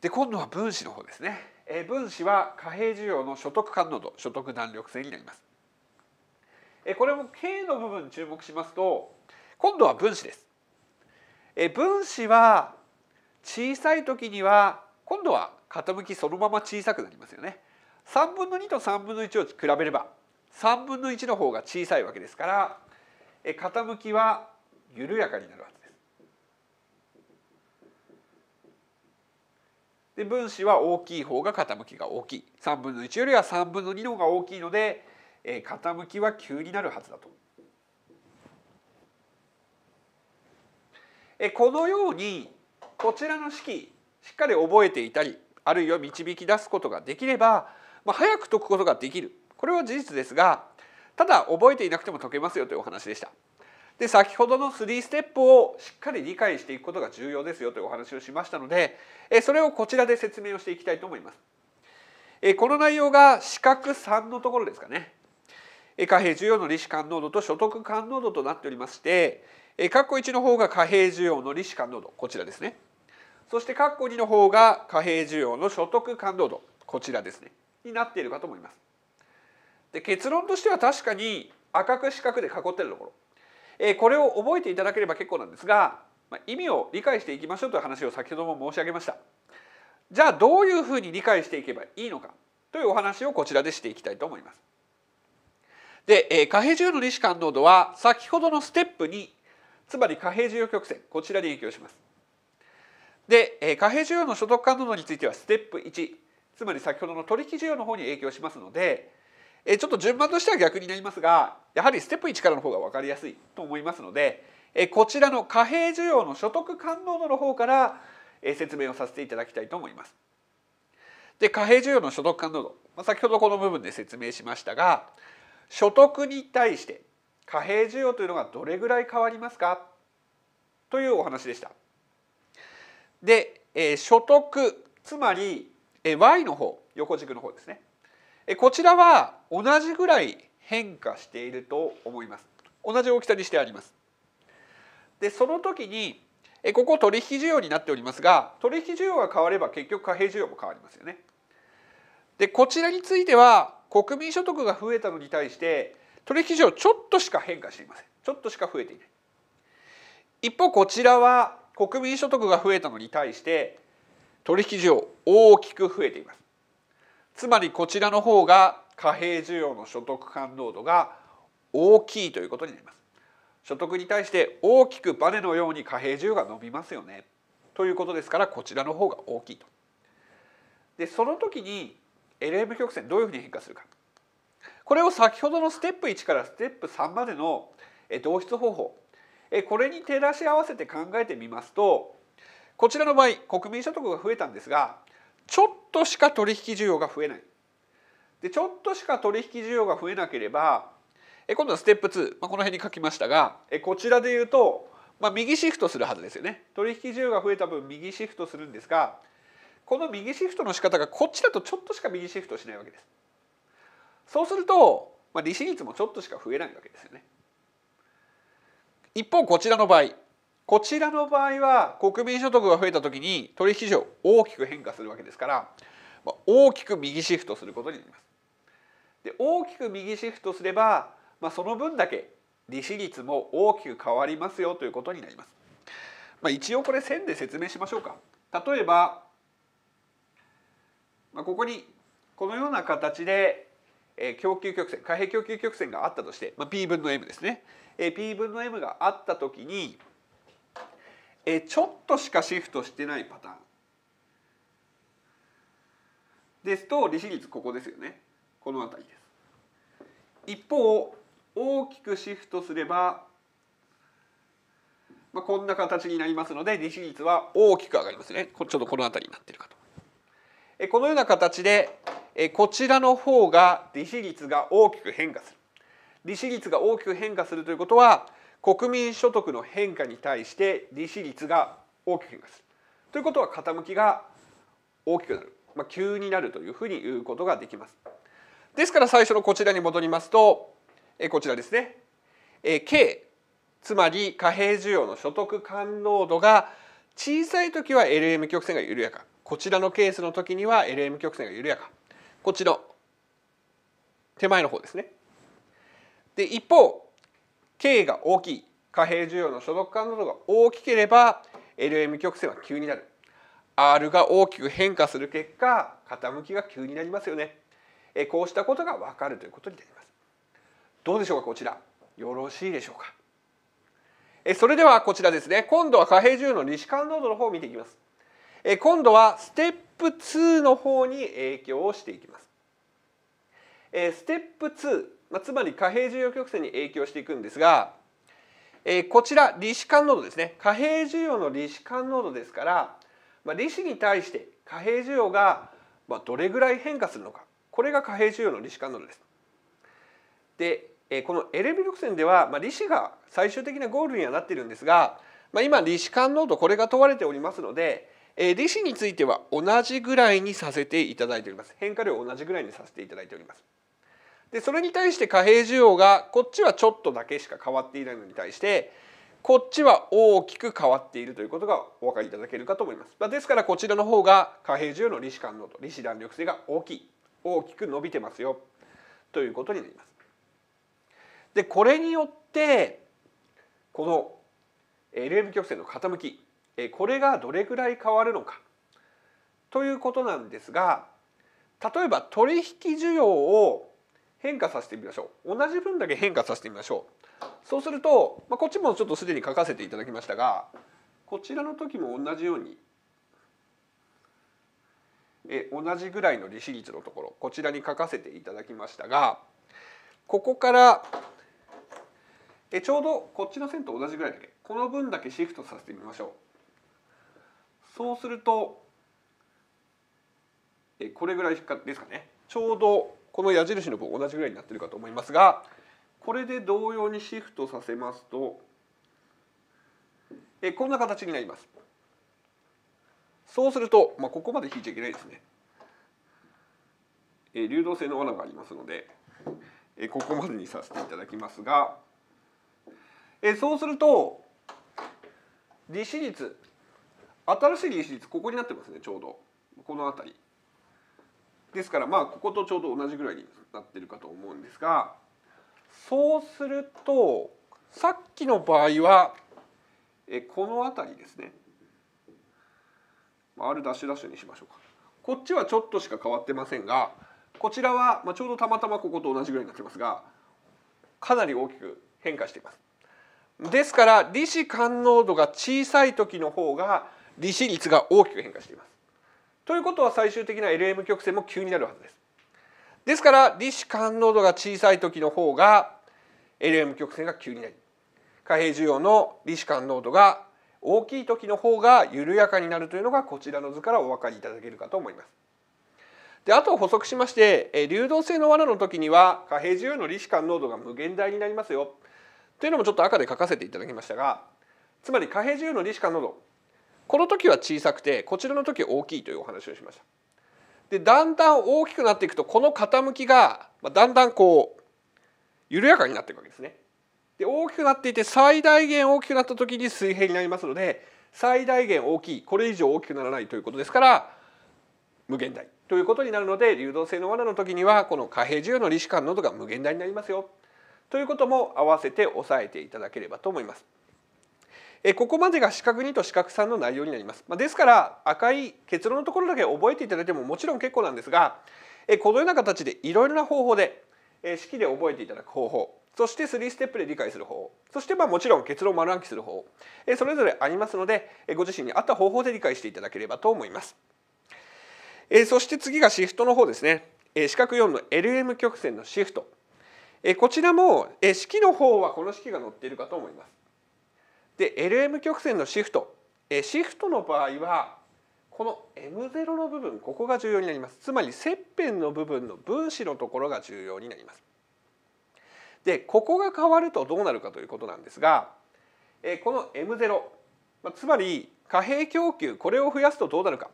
で今度は分子の方ですね。え分子は貨幣需要の所得感濃度所得弾力性になります、えこれも K の部分に注目しますと今度は分子です、え分子は小さい時には今度は傾きそのまま小さくなりますよね3分の2と3分の1を比べれば3分の1の方が小さいわけですから傾きは緩やかになるはずで分子は大きい方が傾きが大きい3分の1よりは3分の2の方が大きいので、えー、傾きは急になるはずだと。えこのようにこちらの式しっかり覚えていたりあるいは導き出すことができれば、まあ、早く解くことができるこれは事実ですがただ覚えていなくても解けますよというお話でした。で先ほどの3ステップをしっかり理解していくことが重要ですよというお話をしましたのでそれをこちらで説明をしていきたいと思います。この内容が四角3のところですかね貨幣需要の利子感濃度と所得感濃度となっておりまして括弧1の方が貨幣需要の利子感濃度こちらですねそして括弧2の方が貨幣需要の所得感濃度こちらですねになっているかと思います。で結論としては確かに赤く四角で囲ってるところえこれを覚えていただければ結構なんですが、ま意味を理解していきましょうという話を先ほども申し上げましたじゃあどういうふうに理解していけばいいのかというお話をこちらでしていきたいと思います。で、え貨幣重の利子感濃度は先ほどのステップ2つまり貨幣需要曲線こちらに影響します。で、え貨幣需要の所得感濃度についてはステップ1つまり先ほどの取引需要の方に影響しますのでえちょっと順番としては逆になりますがやはりステップ1からの方が分かりやすいと思いますので、えこちらの貨幣需要の所得感濃度の方から、え説明をさせていただきたいと思います。で貨幣需要の所得感濃度、まあ、先ほどこの部分で説明しましたが所得に対して貨幣需要というのがどれぐらい変わりますかというお話でした。で、え所得つまり、え Y の方横軸の方ですね。えこちらは同じぐらい変化していると思います同じ大きさにしてありますでその時にえここ取引需要になっておりますが取引需要が変われば結局貨幣需要も変わりますよねでこちらについては国民所得が増えたのに対して取引需要ちょっとしか変化していませんちょっとしか増えていない一方こちらは国民所得が増えたのに対して取引需要大きく増えていますつまりこちらの方が貨幣需要の所得感濃度が大きいということになります。所得に対して大きくバネのように貨幣需要が伸びますよねということですからこちらの方が大きいと。でその時に LM 曲線どういうふうに変化するかこれを先ほどのステップ1からステップ3までの導出方法これに照らし合わせて考えてみますとこちらの場合国民所得が増えたんですがちょっとしか取引需要が増えないでちょっとしか取引需要が増えなければえ今度はステップ2、まあ、この辺に書きましたがえこちらで言うと、まあ、右シフトするはずですよね取引需要が増えた分右シフトするんですがこの右シフトの仕方がこっちだとちょっとしか右シフトしないわけです。そうすると、まあ、利子率もちょっとしか増えないわけですよね。一方こちらの場合こちらの場合は国民所得が増えた時に取引所大きく変化するわけですから、まあ、大きく右シフトすることになります。で大きく右シフトすれば、まあ、その分だけ利子率も大きく変わりますよということになります。まあ、一応これ線で説明しましょうか。例えば、まあ、ここにこのような形で、えー、供給曲線貨幣供給曲線があったとして、まあ、P 分の M ですね、えー、P 分の M があった時に、えー、ちょっとしかシフトしてないパターンですと利子率ここですよねこの辺り一方大きくシフトすれば、まあ、こんな形になりますので利子率は大きく上がりますねちょっとこの辺りになってるかと。えこのような形でえこちらの方が利子率が大きく変化する。利子率が大きく変化するということは国民所得の変化に対して利子率が大きく変化する。ということは傾きが大きくなる、まあ、急になるというふうに言うことができます。ですから最初のこちらに戻りますと、えこちらですね、え K つまり貨幣需要の所得感濃度が小さい時は LM 曲線が緩やかこちらのケースの時には LM 曲線が緩やかこっちの手前の方ですね。で一方 K が大きい貨幣需要の所得感濃度が大きければ LM 曲線は急になる R が大きく変化する結果傾きが急になりますよね。こうしたことがわかるということになります。どうでしょうかこちらよろしいでしょうかそれではこちらですね今度は貨幣需要の西関濃度の方を見ていきます今度はステップ2の方に影響をしていきますステップ2、まあ、つまり貨幣需要曲線に影響していくんですがこちら利子間濃度ですね貨幣需要の利子間濃度ですから、まあ、利子に対して貨幣需要がどれぐらい変化するのかこれが貨幣需要の利子感度です。でこの LM 曲線では、まあ、利子が最終的なゴールにはなっているんですが、まあ、今利子間濃度これが問われておりますので、えー、利子については同じぐらいにさせていただいております変化量を同じぐらいにさせていただいておりますでそれに対して貨幣需要がこっちはちょっとだけしか変わっていないのに対してこっちは大きく変わっているということがお分かりいただけるかと思います、まあ、ですからこちらの方が貨幣需要の利子間濃度利子弾力性が大きい大きく伸びてますよということになります。でこれによってこの LM 曲線の傾きこれがどれぐらい変わるのかということなんですが例えば取引需要を変化させてみましょう同じ分だけ変化させてみましょうそうすると、まあ、こっちもちょっとすでに書かせていただきましたがこちらの時も同じようにえ同じぐらいの利子率のところこちらに書かせていただきましたがここからえちょうどこっちの線と同じぐらいだけこの分だけシフトさせてみましょう。そうするとえこれぐらいですかねちょうどこの矢印の分同じぐらいになってるかと思いますがこれで同様にシフトさせますとえこんな形になります。そうすると、まあ、ここまで引いちゃいけないですね。えー、流動性の罠がありますので、えー、ここまでにさせていただきますが、えー、そうすると利子率新しい利子率ここになってますねちょうどこの辺り。ですからまあこことちょうど同じぐらいになってるかと思うんですがそうするとさっきの場合はえこの辺りですね R ダッシュダッシュにしましょうかこっちはちょっとしか変わってませんがこちらは、まあ、ちょうどたまたまここと同じぐらいになってますがかなり大きく変化しています。ですから利子感濃度が小さい時の方が利子率が大きく変化しています。ということは最終的な LM 曲線も急になるはずです。ですから利子感濃度が小さい時の方が LM 曲線が急になり貨幣需要の利子感濃度が大きい時の方が緩やかになるというのがこちらの図からお分かりいただけるかと思います。であと補足しまして流動性の罠の時には貨幣需要の利子間濃度が無限大になりますよというのもちょっと赤で書かせていただきましたがつまり貨幣需要の利子間濃度この時は小さくてこちらの時は大きいというお話をしました。でだんだん大きくなっていくとこの傾きがだんだんこう緩やかになっていくわけですね。で大きくなっていて最大限大きくなった時に水平になりますので最大限大きいこれ以上大きくならないということですから無限大ということになるので流動性の罠の時にはこの貨幣需要の利子間の度が無限大になりますよということも合わせて押さえていただければと思います。えここまでが四角2と四角3の内容になります。まあ、ですから赤い結論のところだけ覚えていただいてももちろん結構なんですがえこのような形でいろいろな方法で式で覚えていただく方法そして3ステップで理解する方そしてまあもちろん結論を丸暗記する方それぞれありますのでご自身に合った方法で理解していただければと思いますそして次がシフトの方ですね四角4の LM 曲線のシフトこちらも式の方はこの式が載っているかと思いますで LM 曲線のシフトシフトの場合はこの M0 の部分ここが重要になりますつまり切片の部分の分子のところが重要になりますでここが変わるとどうなるかということなんですが、えこの M0、まつまり貨幣供給これを増やすとどうなるか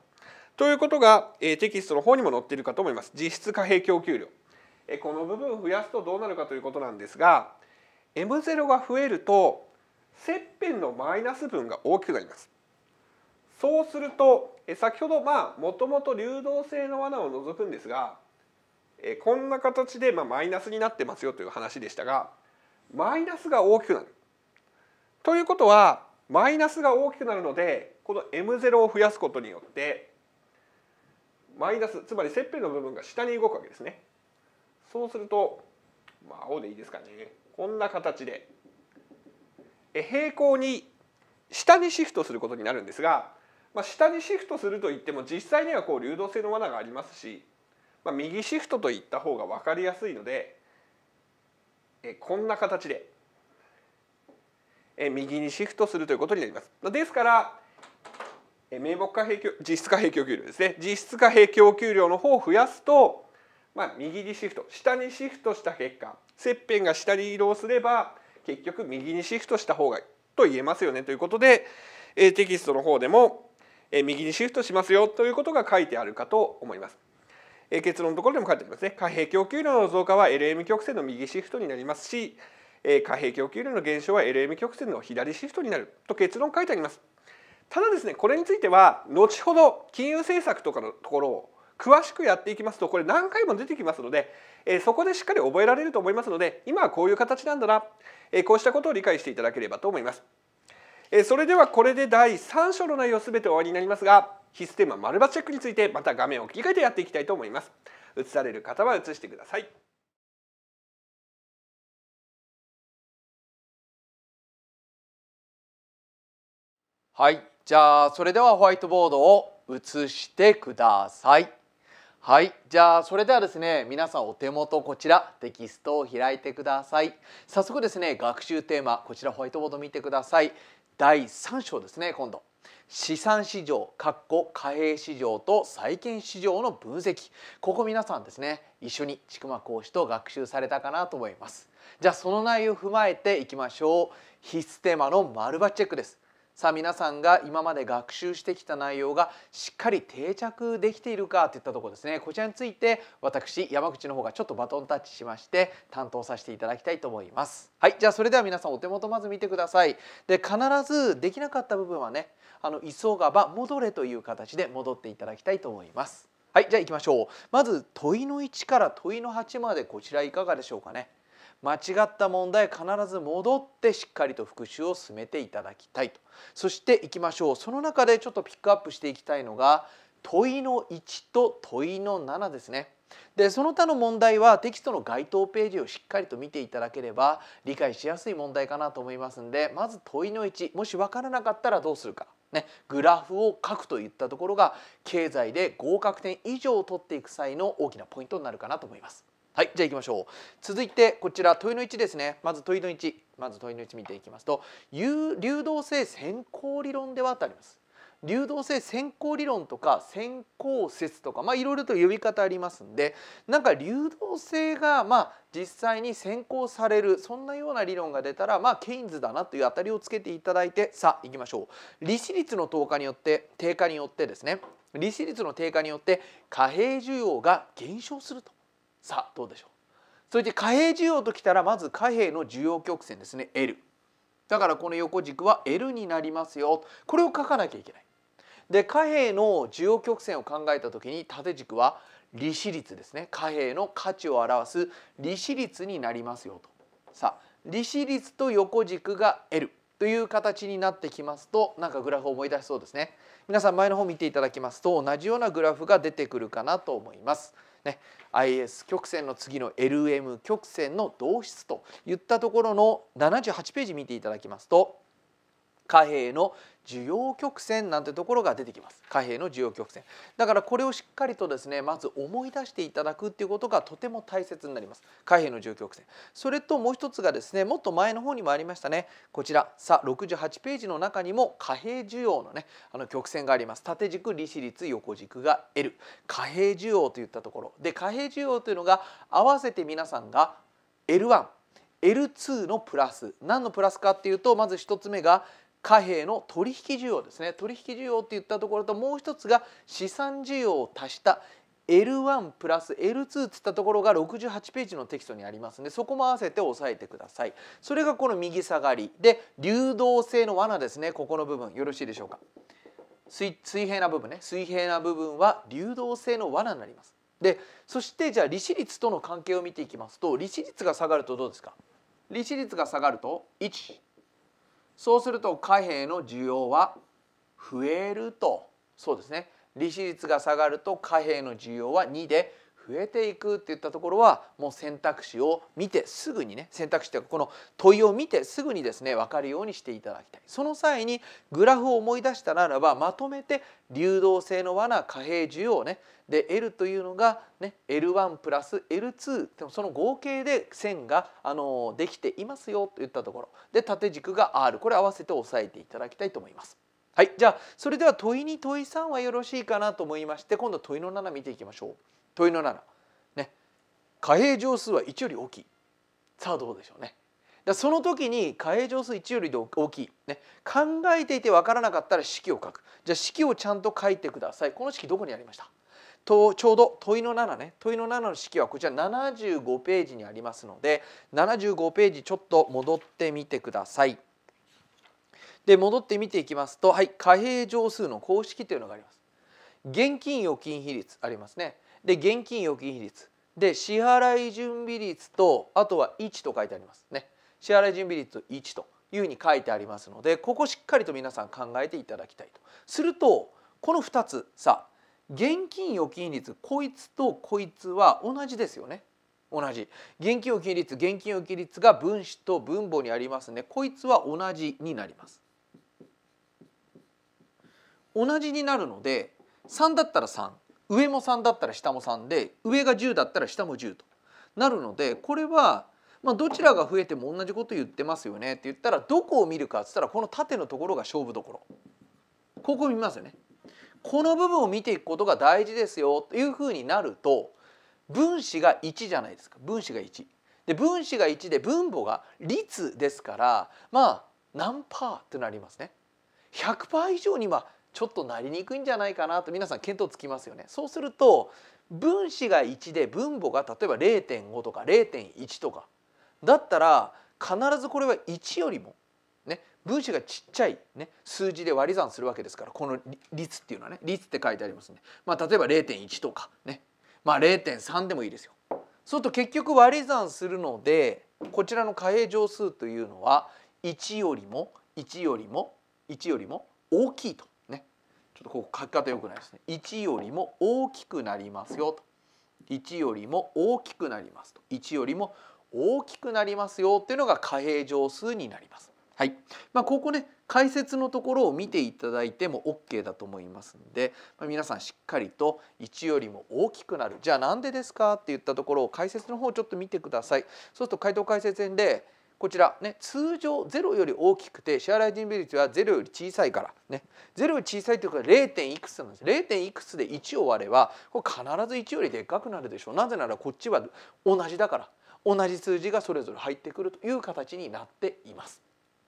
ということが、えテキストの方にも載っているかと思います実質貨幣供給量、えこの部分を増やすとどうなるかということなんですが M0 が増えると切片のマイナス分が大きくなります。そうすると先ほどまあもともと流動性の罠を除くんですがえこんな形で、まマイナスになってますよという話でしたがマイナスが大きくなる。ということはマイナスが大きくなるのでこの M0 を増やすことによってマイナスつまり切片の部分が下に動くわけですね。そうすると、まあ、青でいいですかねこんな形で平行に下にシフトすることになるんですが、まあ、下にシフトするといっても実際にはこう流動性の罠がありますしまあ、右シフトと言った方が分かりやすいのでえこんな形でえ右にシフトするということになります。ですからえ名目化平実質化平均給料ですね実質化平均給料の方を増やすと、まあ、右にシフト下にシフトした結果切片が下に移動すれば結局右にシフトした方がいいと言えますよねということで、えテキストの方でも、え右にシフトしますよということが書いてあるかと思います。え結論のところでも書いてありますね貨幣供給量の増加は LM 曲線の右シフトになりますし、え貨幣供給量の減少は LM 曲線の左シフトになると結論書いてありますただですねこれについては後ほど金融政策とかのところを詳しくやっていきますとこれ何回も出てきますので、えそこでしっかり覚えられると思いますので今はこういう形なんだな、えこうしたことを理解していただければと思います。えそれではこれで第3章の内容全て終わりになりますが必須テーマ丸抜チェックについてまた画面を切り替えてやっていきたいと思います映される方は映してくださいはいじゃあそれではホワイトボードを映してくださいはい。じゃあ、それではですね、皆さんお手元こちら、テキストを開いてください。早速ですね、学習テーマ、こちらホワイトボード見てください。第3章ですね、今度。資産市場かっこ貨幣市場と債券市場の分析ここ皆さんですね一緒にくま講師と学習されたかなと思いますじゃあその内容を踏まえていきましょう必須テーマの丸バチェックですさあ皆さんが今まで学習してきた内容がしっかり定着できているかといったところですねこちらについて私山口の方がちょっとバトンタッチしまして担当させていただきたいと思いますはいじゃあそれでは皆さんお手元まず見てくださいで必ずできなかった部分はねあの急がば戻れという形で戻っていただきたいと思いますはいじゃあ行きましょうまず問いの1から問いの8までこちらいかがでしょうかね間違った問題必ず戻ってしっかりと復習を進めていただきたいとそしていきましょうその中でちょっとピックアップしていきたいのが問いの1と問いの7ですね。でその他の問題はテキストの該当ページをしっかりと見ていただければ理解しやすい問題かなと思いますんでまず問いの1もし分からなかったらどうするか。ね、グラフを書くといったところが経済で合格点以上を取っていく際の大きなポイントになるかなと思います。はいじゃあ行きましょう続いてこちら問いの1ですねまず問いの1まず問いの1見ていきますと流動性先行理論ではとあります流動性先行理論とか先行説とかまあいろいろと呼び方ありますんでなんか流動性がまあ実際に先行されるそんなような理論が出たらまあケインズだなという当たりをつけていただいてさあいきましょう利子率の投下によって低下によってですね利子率の低下によって貨幣需要が減少するとさあどうでしょうそして貨幣需要ときたらまず貨幣の需要曲線ですね L だからこの横軸は L になりますよこれを書かなきゃいけないで貨幣の需要曲線を考えた時に縦軸は利子率ですね貨幣の価値を表す利子率になりますよとさあ利子率と横軸が L という形になってきますとなんかグラフを思い出しそうですね皆さん前の方見ていただきますと同じようなグラフが出てくるかなと思います。ね、IS 曲線の次の LM 曲線の導出といったところの78ページ見ていただきますと貨幣の需要曲線なんてところが出てきます貨幣の需要曲線だからこれをしっかりとですねまず思い出していただくっていうことがとても大切になります貨幣の需要曲線それともう一つがですねもっと前の方にもありましたねこちらさ68ページの中にも貨幣需要のねあの曲線があります縦軸利子率横軸が L 貨幣需要といったところで貨幣需要というのが合わせて皆さんが L1L2 のプラス何のプラスかっていうとまず1つ目が貨幣の取引需要ですね取引需要っていったところともう一つが資産需要を足した L1 プラス L2 つったところが68ページのテキストにありますのでそこも合わせて押さえてくださいそれがこの右下がりで流動性の罠ですねここの部分よろしいでしょうか水平な部分ね水平な部分は流動性の罠になりますでそしてじゃあ利子率との関係を見ていきますと利子率が下がるとどうですか利子率が下がるとそうすると貨幣の需要は増えるとそうですね利子率が下がると貨幣の需要は2で増えていくって言ったところはもう選択肢を見てすぐにね選択肢というかこの問いを見てすぐにですね分かるようにしていただきたいその際にグラフを思い出したならばまとめて流動性の罠貨幣需要ねで L というのが、ね、L1 プラス L2 その合計で線が、あのできていますよといったところで縦軸が R これ合わせて押さえていただきたいと思います。はいじゃあそれでは問い2問い3はよろしいかなと思いまして今度問いの7見ていきましょう。問いの7、ね、貨幣乗数は1より大きいさあどうでしょうねだその時に貨幣乗数1より大きい、ね、考えていて分からなかったら式を書くじゃあ式をちゃんと書いてくださいこの式どこにありましたとちょうど問いの7ね問いの7の式はこちら75ページにありますので75ページちょっと戻ってみてください。で戻って見ていきますと、はい、貨幣乗数の公式というのがあります。現金預金比率ありますね。で現金預金比率で支払い準備率とあとは1と書いてありますね支払い準備率1というふうに書いてありますのでここしっかりと皆さん考えていただきたいとするとこの2つさ現金預金率こいつとこいつは同じですよね同じ現金預金率現金預金率が分子と分母にありますねこいつは同じになります同じになるので3だったら3上も3だったら下も3で上が10だったら下も10となるのでこれはまあ、どちらが増えても同じこと言ってますよねって言ったらどこを見るかっつったらこの縦のところが勝負どころここ見ますよねこの部分を見ていくことが大事ですよというふうになると分子が1じゃないですか分子が1で分子が1で分母が率ですからまあ何パーってなりますね100%以上にはちょっとなりにくいんじゃないかなと皆さん見当つきますよね。そうすると分子が1で分母が例えば0.5とか0.1とかだったら必ずこれは1よりも、ね、分子がちっちゃい、ね、数字で割り算するわけですからこの率っていうのはね率って書いてありますね。まあ、例えば0.1とかね、まあ、0.3でもいいですよ。そうすると結局割り算するのでこちらの貨幣乗数というのは1よりも1よりも1よりも大きいとちょっとここ書き方良くないですね1よりも大きくなりますよと1よりも大きくなりますと1よりも大きくなりますよっていうのが貨幣乗数になります。はい、まあ、ここね解説のところを見ていただいても OK だと思いますんで、まあ、皆さんしっかりと1よりも大きくなるじゃあなんでですかって言ったところを解説の方をちょっと見てください。そうすると解答解説編でこちら、ね、通常0より大きくて支払い準備率は0より小さいから、ね、0より小さいということは 0. 点いくつなんです 0. 点いくつで1を割ればこれ必ず1よりでっかくなるでしょうなぜならこっちは同じだから同じ数字がそれぞれ入ってくるという形になっています。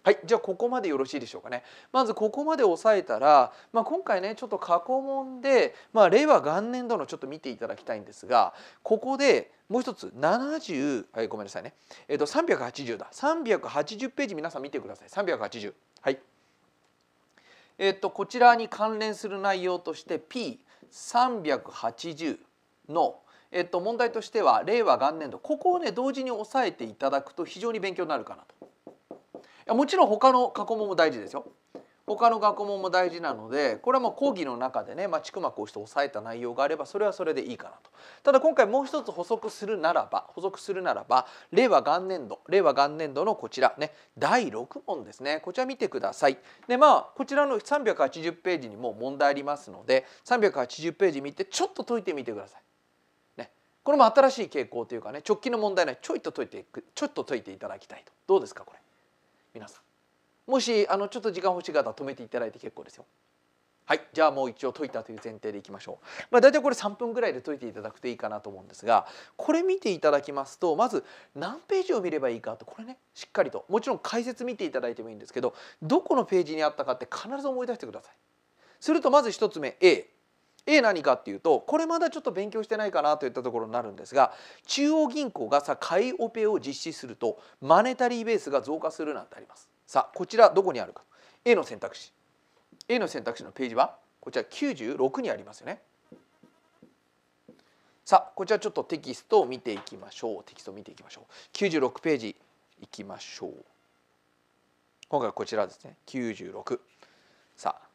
はい、じゃあここまでよろしいでしょうかね。まずここまで押さえたら、まあ、今回ねちょっと過去問で、まあ、令和元年度のちょっと見ていただきたいんですがここでもう一つ70、はい、ごめんなさいね、えー、と380だ380ページ皆さん見てください380。はいえー、とこちらに関連する内容として P380 の「えっと、問題としては令和元年度ここをね同時に押さえていただくと非常に勉強になるかなとやもちろん他の過去問も大事ですよ。他の学問も大事なのでこれはもう講義の中でね、まあ、まこをして抑えた内容があればそれはそれでいいかなとただ今回もう一つ補足するならば補足するならば令和元年度令和元年度のこちらね第6問ですねこちら見てくださいでまあこちらの380ページにも問題ありますので380ページ見てちょっと解いてみてくださいこれも新しい傾向というかね直近の問題ねちょいと解いていくちょっと解いていただきたいとどうですかこれ皆さんもしあのちょっと時間欲しい方は止めていただいて結構ですよはいじゃあもう一応解いたという前提でいきましょう、まあ、大体これ3分ぐらいで解いていただくといいかなと思うんですがこれ見ていただきますとまず何ページを見ればいいかとこれねしっかりともちろん解説見ていただいてもいいんですけどどこのページにあったかって必ず思い出してくださいするとまず1つ目 A A 何かっていうとこれまだちょっと勉強してないかなといったところになるんですが中央銀行がさ買いオペを実施するとマネタリーベースが増加するなんてありますさあこちらどこにあるか A の選択肢 A の選択肢のページはこちら96にありますよねさあこちらちょっとテキストを見ていきましょうテキストを見ていきましょう96ページいきましょう今回こちらですね96さあ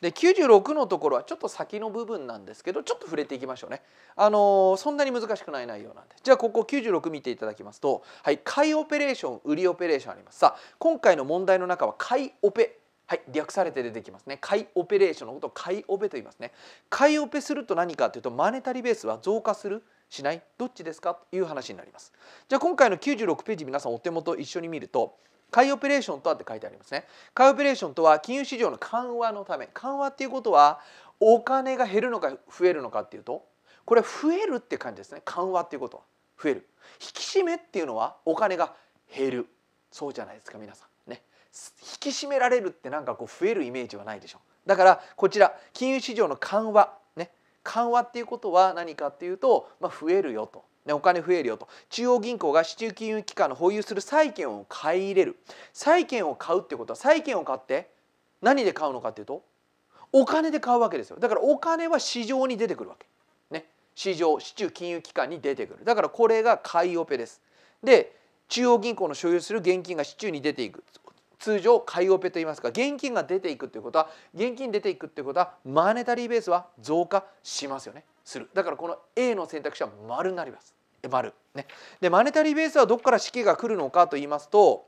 で96のところはちょっと先の部分なんですけどちょっと触れていきましょうね、あのー、そんなに難しくない内容なんでじゃあここ96見ていただきますと、はい、買いオペレーション売りオペレーションありますさあ今回の問題の中は買いオペはい、略されて出てきますね。買いオペレーションのことを買いオペと言いますね。買いオペすると何かというとマネタリベースは増加するしないどっちですかという話になります。じゃあ今回の96ページ皆さんお手元一緒に見ると買いオペレーションとはって書いてありますね買いオペレーションとは金融市場の緩和のため緩和っていうことはお金が減るのか増えるのかっていうとこれは増えるって感じですね緩和っていうことは増える引き締めっていうのはお金が減るそうじゃないですか皆さんね引き締められるって何かこう増えるイメージはないでしょだからこちら金融市場の緩和ね緩和っていうことは何かっていうと、まあ、増えるよとお金増えるよと中央銀行が市中金融機関の保有する債券を買い入れる債券を買うってことは債券を買って何で買うのかっていうとお金で買うわけですよだからお金は市場に出てくるわけね市場市中金融機関に出てくるだからこれが買いオペですで中央銀行の所有する現金が市中に出ていく通常買いオペと言いますか現金が出ていくっていうことは現金出ていくっていうことはマネタリーベースは増加しますよねするだからこの A の選択肢は丸になります丸、ね、でマネタリーベースはどこから式が来るのかと言いますと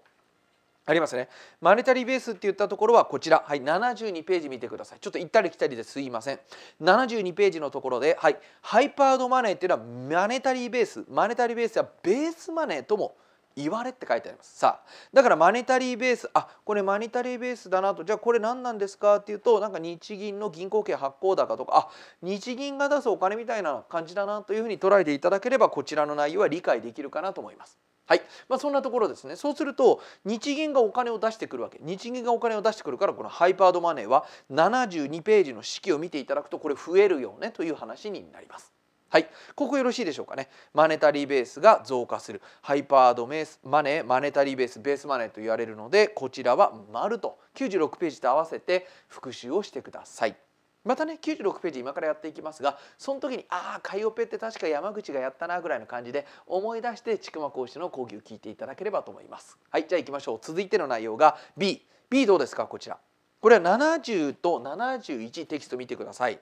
ありますねマネタリーベースって言ったところはこちら、はい、72ページ見てくださいちょっと行ったり来たりですいません72ページのところで、はい、ハイパードマネーっていうのはマネタリーベースマネタリーベースはベースマネーとも言われって書いてありますさあだからマネタリーベースあこれマネタリーベースだなとじゃあこれ何なんですかっていうとなんか日銀の銀行券発行高とかあ日銀が出すお金みたいな感じだなというふうに捉えていただければこちらの内容は理解できるかなと思います。はいまあ、そんなところですねそうすると日銀がお金を出してくるわけ日銀がお金を出してくるからこのハイパードマネーは72ページの式を見ていただくとこれ増えるよねという話になります。はい、ここよろしいでしょうかね。マネタリーベースが増加する。ハイパードメースマネー、マネタリーベース、ベースマネーと言われるので、こちらは丸と96ページと合わせて復習をしてください。またね96ページ今からやっていきますがその時に「ああカイオペって確か山口がやったな」ぐらいの感じで思い出して千曲講師の講義を聞いていただければと思います。はいじゃあ行きましょう続いての内容が B。B どうですかこちら。これは70と71テキスト見てください。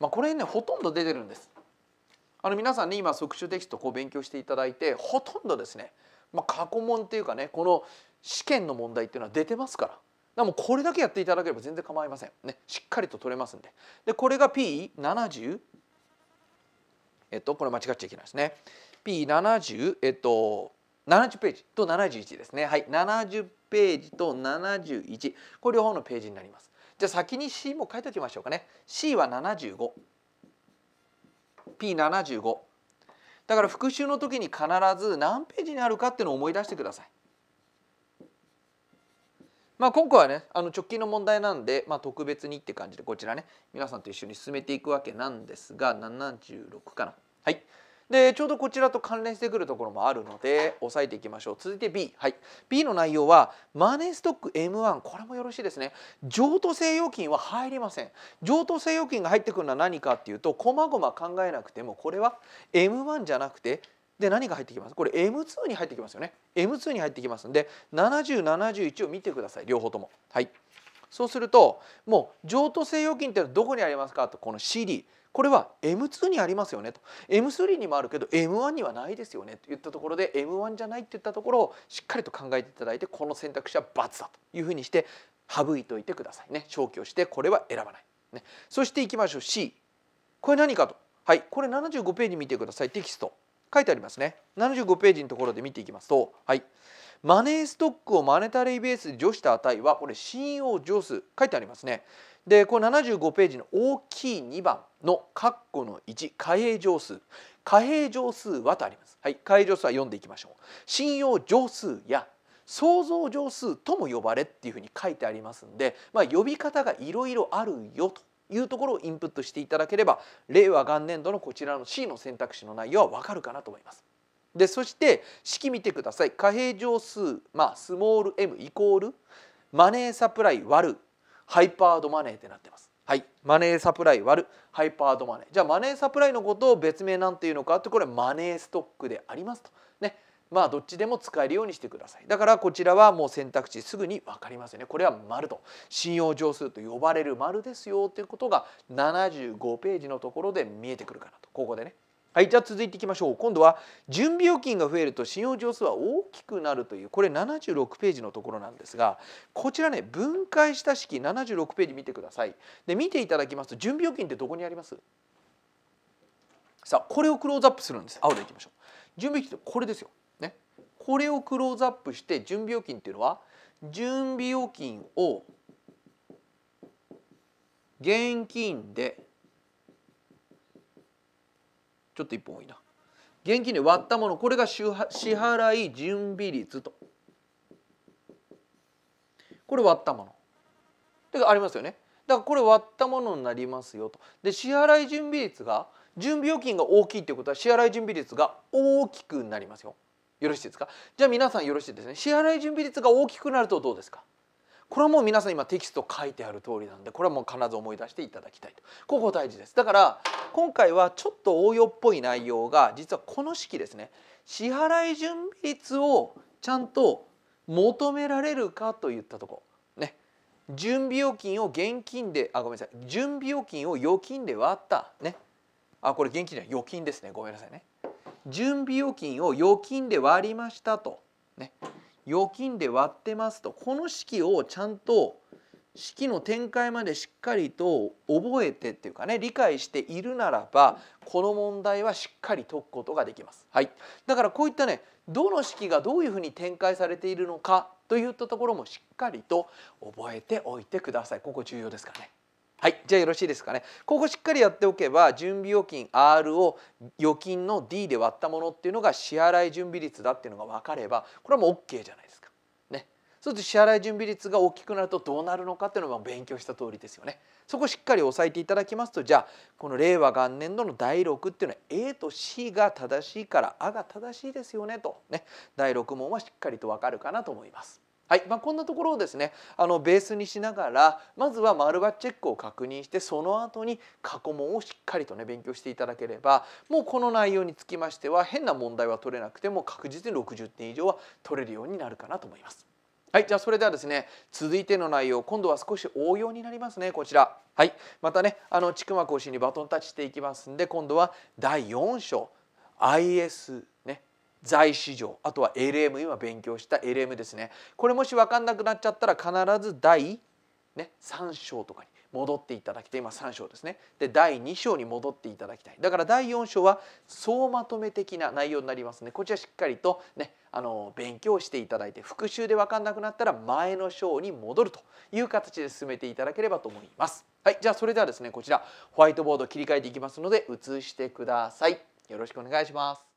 まあ、これねほとんど出てるんです。あの皆さんね今即習テキストこう勉強していただいてほとんどですね、まあ、過去問っていうかねこの試験の問題っていうのは出てますから。でもこれだけやっていただければ全然構いません。ね、しっかりと取れますんで。で、これが P70、えっと、これ間違っちゃいけないですね。P70、えっと、70ページと71ですね。はい、70ページと71。これ両方のページになります。じゃあ先に C も書いておきましょうかね。C は75。P75 だから復習の時に必ず何ページにあるかっていうのを思い出してください。まあ、今回はねあの直近の問題なんで、まあ、特別にって感じでこちらね皆さんと一緒に進めていくわけなんですが76かな。はいでちょうどこちらと関連してくるところもあるので押さえていきましょう続いて B、はい、B の内容はマネーストック M1 これもよろしいですね譲渡制預金は入りません譲渡制預金が入ってくるのは何かっていうと細々考えなくてもこれは M1 じゃなくてで何が入ってきますこれ M2 に入ってきますよね M2 に入ってきますんで7071を見てください両方ともはい。そうするともう譲渡制預金っていうのはどこにありますかとこの CD これは M2 にありますよねと M3 にもあるけど M1 にはないですよねといったところで M1 じゃないっていったところをしっかりと考えていただいてこの選択肢は×だというふうにして省いといてくださいね消去してこれは選ばない、ね、そしていきましょう C これ何かとはいこれ75ページ見てくださいテキスト書いてありますね75ページのところで見ていきますとはいマネーストックをマネタリーベースで除した値はこれ信用乗数書いてありますねでこれ75ページの大きい2番の括弧の1貨幣乗数貨幣乗数はとありますはい貨幣乗数は読んでいきましょう信用乗数や創造乗数とも呼ばれっていうふうに書いてありますんで、まあ、呼び方がいろいろあるよというところをインプットしていただければ令和元年度のこちらの C の選択肢の内容は分かるかなと思います。でそして式見てください貨幣乗数、まあ、スモール m イコールマネーサプライ割るハイパードマネーってなってます。はい、マネーサプライ割るハイパードマネーじゃあマネーサプライのことを別名なんていうのかってこれマネーストックでありますとねまあどっちでも使えるようにしてくださいだからこちらはもう選択肢すぐに分かりますよねこれは丸と信用乗数と呼ばれる丸ですよということが75ページのところで見えてくるかなとここでね。はいじゃあ続いていきましょう今度は準備預金が増えると信用上数は大きくなるというこれ76ページのところなんですがこちらね分解した式76ページ見てくださいで見ていただきますと準備預金ってどこにありますさあこれをクローズアップするんです青でいきましょう準備預金これですよねこれをクローズアップして準備預金っていうのは準備預金を現金でちょっと1本多いな現金で割ったものこれが支払い準備率とこれ割ったものてかありますよねだからこれ割ったものになりますよとで支払い準備率が準備預金が大きいっていうことは支払い準備率が大きくなりますよよろしいですかじゃあ皆さんよろしいですね支払い準備率が大きくなるとどうですかこれはもう皆さん今テキスト書いてある通りなんでこれはもう必ず思い出していただきたいとここ大事ですだから今回はちょっと応用っぽい内容が実はこの式ですね支払い準備率をちゃんと求められるかといったとこね準備預金を現金であごめんなさい準備預金を預金で割ったねあこれ現金じゃ預金ですねごめんなさいね準備預金を預金で割りましたとね預金で割ってますとこの式をちゃんと式の展開までしっかりと覚えてっていうかね理解しているならばこの問題はしっかり解くことができます。はい、だからこういったねどの式がどういうふうに展開されているのかといったところもしっかりと覚えておいてください。ここ重要ですからね。はいじゃあよろしいですかねここしっかりやっておけば準備預金 R を預金の D で割ったものっていうのが支払い準備率だっていうのが分かればこれはもう OK じゃないですか。ね、そうすると支払い準備率が大きくなるとどうなるのかっていうのも勉強した通りですよね。そこしっかり押さえていただきますとじゃあこの令和元年度の第6っていうのは A と C が正しいから「あ」が正しいですよねとね第6問はしっかりと分かるかなと思います。はい、まあ、こんなところをですねあのベースにしながらまずは丸バチェックを確認してその後に過去問をしっかりとね勉強していただければもうこの内容につきましては変な問題は取れなくても確実に60点以上は取れるようになるかなと思います。はい、じゃあそれではですね続いての内容今度は少し応用になりますねこちらはいまたねあの千曲講師にバトンタッチしていきますんで今度は第4章 IS 在市場あとは LM 今勉強した LM ですねこれもし分かんなくなっちゃったら必ず第、ね、3章とかに戻っていただきたい今3章ですねで第2章に戻っていただきたいだから第4章は総まとめ的な内容になりますねこちらしっかりとねあの勉強していただいて復習で分かんなくなったら前の章に戻るという形で進めていただければと思いますはいじゃあそれではですねこちらホワイトボード切り替えていきますので写してくださいよろしくお願いします